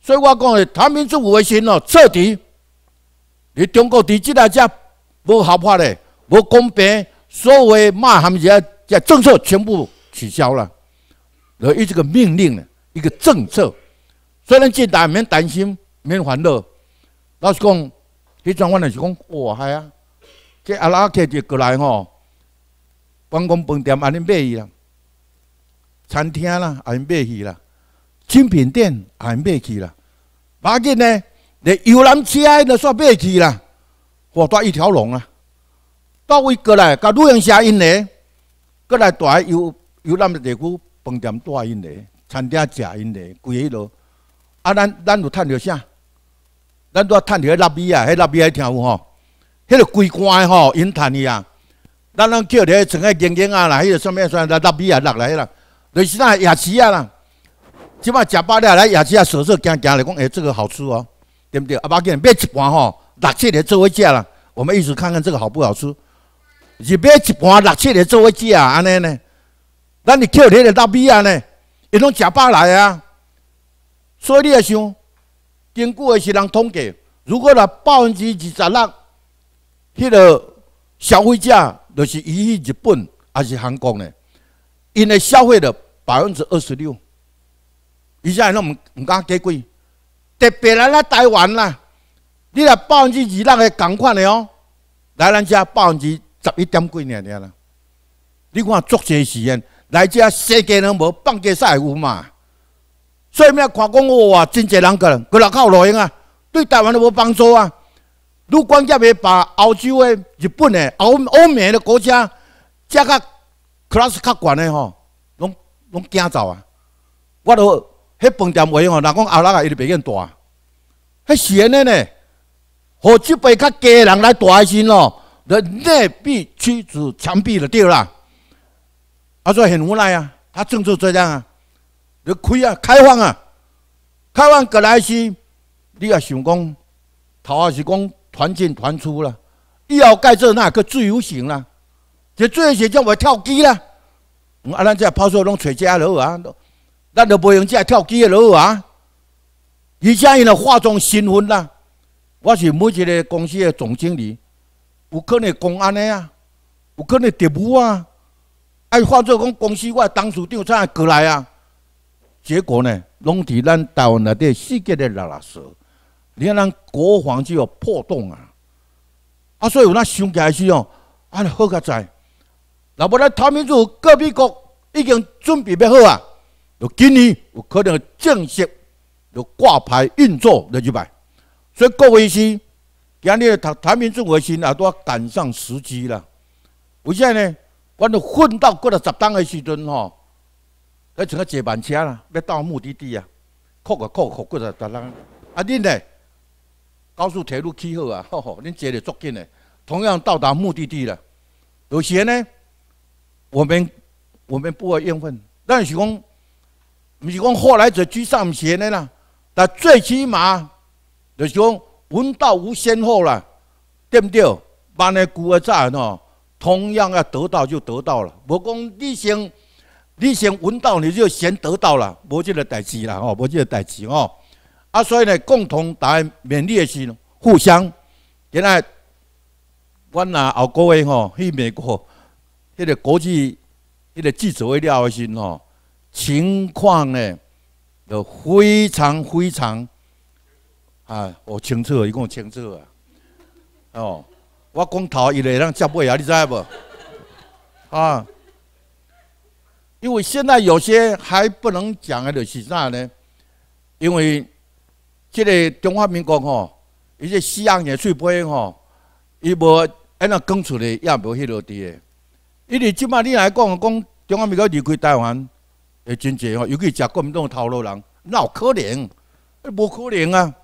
所以我讲诶，台民主的心哦，彻底伫中国伫即内遮无合法的、无公平，所有骂他们遮遮政策全部取消了，而伊这个命令嘞。一个政策，所以恁进台免担心，免烦恼。老实讲，迄种弯来是讲，我系啊，即阿拉客就过来吼，观光饭店安尼买去啦，餐厅啦安尼买去啦，精品店安尼买去啦。马吉呢，来游览车呢煞买去啦，我带一条龙啊。到位过来，甲旅行社因呢，过来带游游览的地区饭店带因呢。餐厅食因的规迄落，啊，咱咱有趁着啥？咱拄啊着迄腊味啊，迄腊味还听有吼？迄个规冠的吼，因趁伊啊。咱咱叫着从个点点啊啦，迄个算物算？腊味啊落来啦，就是那夜市啊啦。即摆食饱了来夜市啊，踅踅行行来讲，哎，这个好吃哦，对不对？阿爸讲买一盘吼，六七个做一只啦。我们意思看看这个好不好吃？是买一盘六七个做一只啊？安尼呢？咱是叫着腊味啊呢？伊拢食饱来啊，所以你也想，根据诶是人通计。如果若百分之二十六，迄个消费者就是伊去日本还是韩国呢？因诶消费了百分之二十六，以前伊拢唔唔敢加贵。特别来咱台湾啦，你若百分之二十的同款的哦，来咱遮百分之十一点几呢？你看作些时间。来遮世界呢无放给世有乌嘛，所以咪看讲我啊，真济人可能佮人靠落去啊，对台湾都无帮助啊。如果要袂把欧洲的、日本的、欧欧美的国家，遮较 class 较悬的吼，拢拢惊走啊。我都迄饭店话吼，人讲后头也都未袂住啊。迄安尼呢，何止被较低的人来住大心咯？人内壁驱逐墙壁就对啦。他说很无奈啊，他政策这样啊，你开啊开放啊，开放格莱斯你也想讲，头也是讲团进团出了，以后改造那个自由行啦，自由行叫我跳机啦，啊咱这派出所拢揣家了啊，咱就不用再跳机了啊，而且人又化妆新婚啦，我是某一个公司的总经理，有可能公安的啊，有可能特母啊。哎，换做讲公司，我当处长才会过来啊？结果呢，拢伫咱台湾内底世界的垃圾。你看咱国防就有破洞啊！啊，所以有那商家去哦，啊，好个在。那不然，台民主隔壁国已经准备袂好啊。就今年有可能正式就挂牌运作来去办。所以各位是今日台台民主核心啊，都要赶上时机啦。现在呢？阮着混到过了十登的时阵吼，该乘个坐班车啦，要到目的地啊，哭啊哭，哭过了十登。啊，恁呢？高速铁路起好啊，吼吼，恁坐得足紧的，同样到达目的地了。有些呢，我们我们不会怨恨，但是讲，毋是讲后来者居上些的啦。但最起码，就是讲，闻道无先后啦，对不对？慢的古而早吼。同样要得到就得到了，无讲你先，你先闻到你就先得到了，无这个代志啦吼，无这个代志哦。啊，所以呢，共同大家勉励的是互相。原来，我那后个月吼去美国，迄个国际，迄个记者会了时吼，情况呢，就非常非常啊，我清楚，一共清楚啊，哦。我讲头一类人接不下来，你知不？啊，因为现在有些还不能讲的是啥呢？因为这个中华民国吼，一个西洋也去不吼，伊无安那讲出来，也无迄落伫的。因为即摆你来讲讲中华民国离开台湾的真济吼，尤其食国民党头路人，有可怜，无可能啊。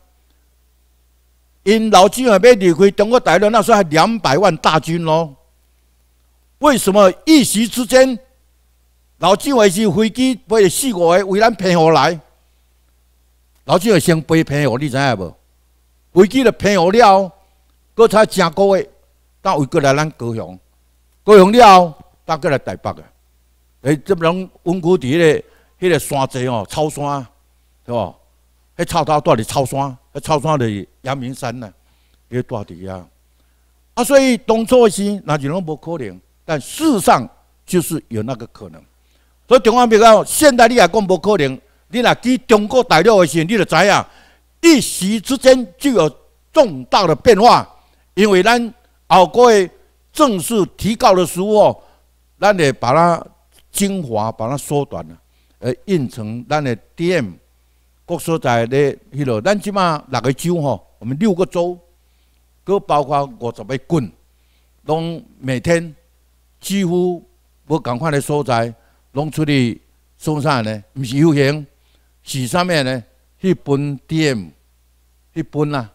因老金也被离开中国大陆，那时候还两百万大军咯。为什么一时之间，老金还是飞机飞四五个为咱平和来？老金也先飞平和，你知影无？飞机都平和了，过才两个月，当回过来咱高雄，高雄了，当过来台北的。哎，这边拢温伫迄个迄个山脊哦，草山，是吧？迄草头大伫草山。超山的阳明山呢，也大抵啊，啊，所以东错西那就拢无可能，但事实上就是有那个可能。所以中央比较，现在你也讲无可能，你若去中国大陆的时，你就知影一时之间就有重大的变化，因为咱后国的正式提高的时候，咱得把它精华，把它缩短了，而印成咱的 DM。各所在的迄落咱即马六个州吼，我们六个州，佮包括五十个郡，拢每天几乎无同款的所在，拢出去送啥呢？毋是游行，是啥物呢？去分店，去分啊，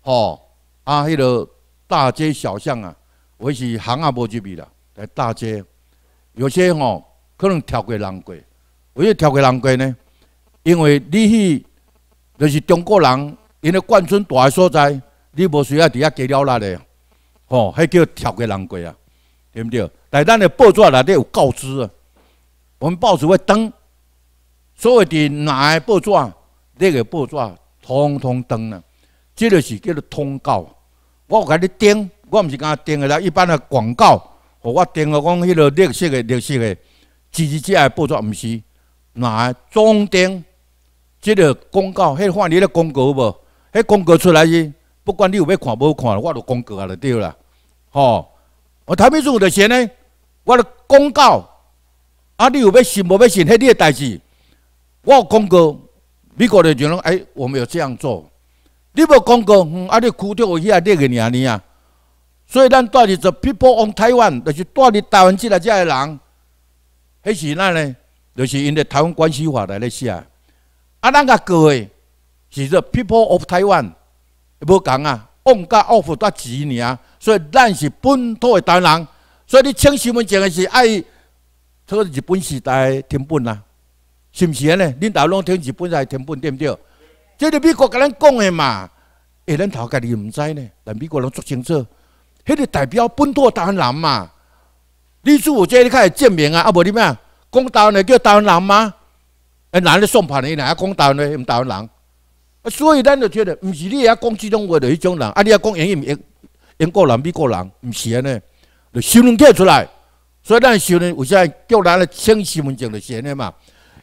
吼啊，迄落大街小巷啊，我是行也无入去啦。来大街，有些吼可能跳过人过，有甚跳过人过呢？因为你去就是中国人，因为冠军大个所在，你无需要底下加了赖的，吼，迄叫跳过人过啊，对不对？在咱的报纸内底有告知啊，我们报纸会登，所以伫哪个报纸，哪个报纸通通登啊，这就是叫做通告。我甲你登，我唔是干登个啦，一般的广告，我登个讲迄个绿色的绿色个，只个报纸唔是哪中登。即个公告，迄换你的公告无？迄公告出来伊，不管你有要看无看，我都公告啊，就对啦。吼，我台面上的钱呢，我的公告，啊，你有要信无要信？迄你的代志，我有公告，美国的就讲，哎，我们有这样做。你无公告，嗯，啊，你哭掉我一下，借给你啊，你啊。所以咱带领着 people on Taiwan，就是带领台湾进来这的人，迄时那呢，就是因台湾关系法的那写。啊，咱个过诶，是说 people of Taiwan 无讲啊，国家 of 个字呢啊，所以咱是本土诶台湾人，所以你新闻文诶是爱个日本时代诶天本啦，是毋是啊呢？恁头拢听日本时天本对毋对？即个美国甲咱讲诶嘛，诶，咱头家己毋知呢，但美国人足清楚，迄个代表本土台湾人嘛，你史我叫你开始证明啊，啊无你咩啊？讲台湾叫台湾人吗？哎，男的审判的？哪里讲台湾的？台湾人？啊，所以咱就觉得，唔是你一讲攻种话国就一种人，啊，你一讲英英英国人、美国人，唔是安尼，就新闻贴出来，所以咱新闻有些叫咱来听新闻就先的嘛。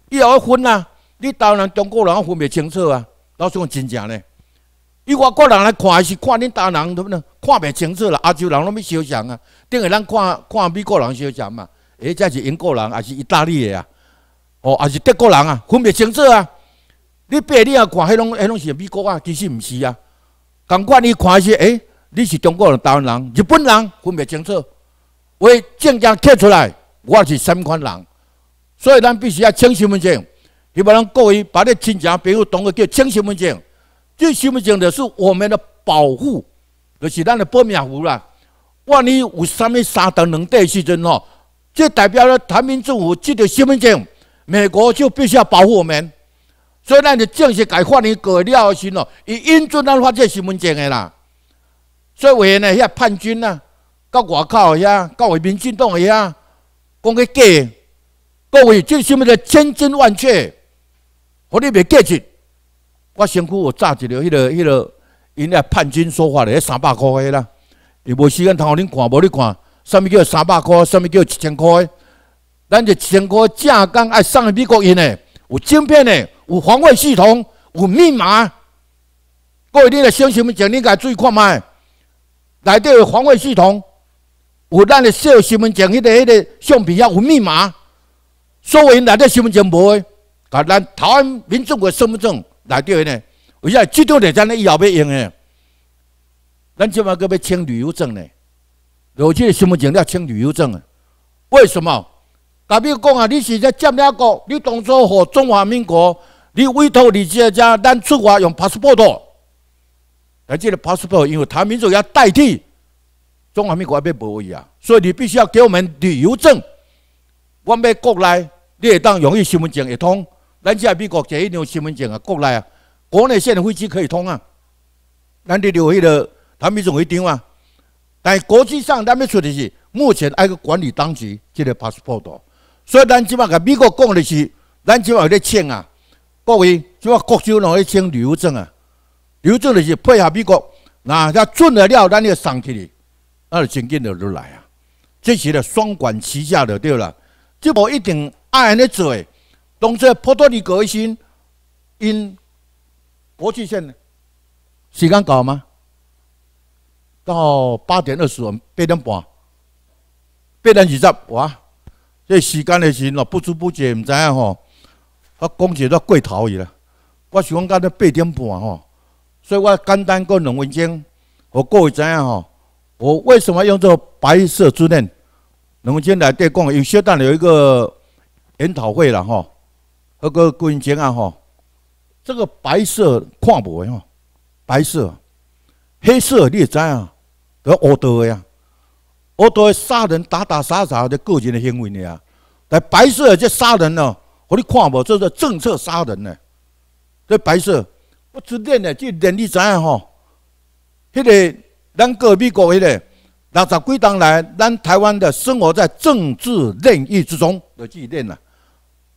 伊要分啊，你台湾人、中国人分袂清楚啊，老师讲真正呢。伊外国人来看是看恁台湾的不能看袂清楚啦，亚洲人拢要肖想啊，等于咱看看美国人肖想嘛，哎，这是英国人还是意大利的啊？哦，也是德国人啊，分袂清楚啊！你别你也看，迄拢迄拢是美国啊，其实毋是啊。港管你看是，哎，你是中国人、台湾人，日本人分袂清楚，为证件摕出来，我是么款人。所以咱必须要抢身份证，希望咱各位把你亲戚比友同学叫抢身份证。这身份证的是我们的保护，就是咱的保命符啦。万一有啥物三等两短时阵吼，即代表了台民政府即条身份证。美国就必须要保护我们，所以咱就正式改换你改了心咯，以英军咱发这身份证诶啦。所以，我呢遐叛军呐，到外口遐，到为民进党遐，讲去假，各位这是不是千真万确？我你袂假只，我先去我炸一条迄落迄落，因遐叛军说话迄三百块啦，伊无时间通互恁看，无你看，啥物叫三百块，啥物叫一千块？咱就全国假港爱上美国人呢，有晶片呢，有防卫系统，有密码。各位，你的身份证你家注意看卖，内底有防卫系统，有咱的社身份证迄个迄个相片，啊，有密码。所谓内底身份证无的，甲咱台湾民众的身份证内底呢，而且最重要是咱以后要用的，咱即晚要要签旅游证呢，有这身份证要签旅游证，为什么？特别讲啊，你是在占了国，你当初和中华民国，你委托你这家咱出国用 passport，这里 passport，因为台民主要代替中华民国，别无伊啊，所以你必须要给我们旅游证，我们国内你也当容易，身份证一通，咱这美国，一张身份证啊，国内啊，国内现在飞机可以通啊，咱的留意个台民主规定啊，但国际上他们说的是目前挨个管理当局，这个 passport。所以咱即马甲美国讲的是，咱即马有咧签啊，各位即马国州拢咧签旅游证啊，旅游证就是配合美国，那他准了了，咱就送去嚟，那就真紧就落来啊。这是咧双管齐下就对啦，即无一定安尼做。同志，波多黎各新因国际线时间到吗？到八点二十，八点半，八点二十哇。这时间的是，喏，不知不觉，唔知啊吼，我讲起都过头去了。我想讲到八点半吼，所以我简单讲两分钟。我各位知影吼，我为什么用这白色之链？两分钟来对讲，有相当有一个研讨会了吼，那个关前啊吼，这个白色看不的吼，白色、黑色，你知影？黑乌的呀。好多杀人打打杀杀的个人的行为啊！但白色这杀人哦，我你看无，这是政策杀人呢？这白色不自练的，就练你知影吼？迄个咱过美国迄个六十几当来，咱台湾的生活在政治炼狱之中。的自练呐！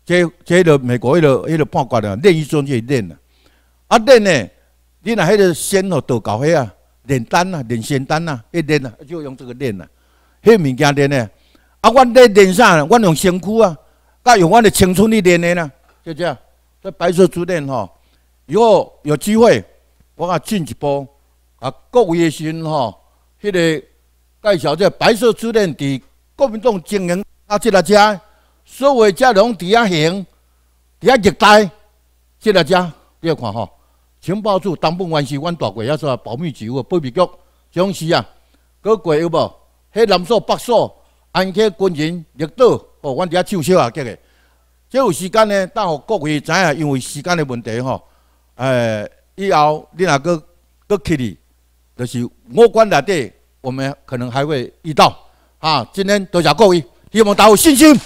这、这个美国迄个迄个判官呐，炼狱中去练呐。啊练呢？你那迄个先哦，就搞啊炼丹呐，炼仙丹呐，一练呐，就用这个练呐。迄物件练的，啊！阮咧练啥？阮用身躯啊，甲用阮的青春去练的啦，就这。这白色珠链吼，以后有机会我啊进一步啊，各位的新吼，迄个介绍这白色珠链伫国民党经营，啊！即个遮所有遮拢伫遐行，伫遐热带，即个只，你看吼，情报处、党部关系，阮大官也是保密局、保密局、蒋介啊，个贵有无？迄南所、北所、安溪军人绿岛，哦，阮伫遐唱小阿吉个，即有时间呢，等互各位知影，因为时间的问题吼，诶，以后你若搁搁去哩，就是我管内底，我们可能还会遇到啊。今天多谢各位，希望大家有信心。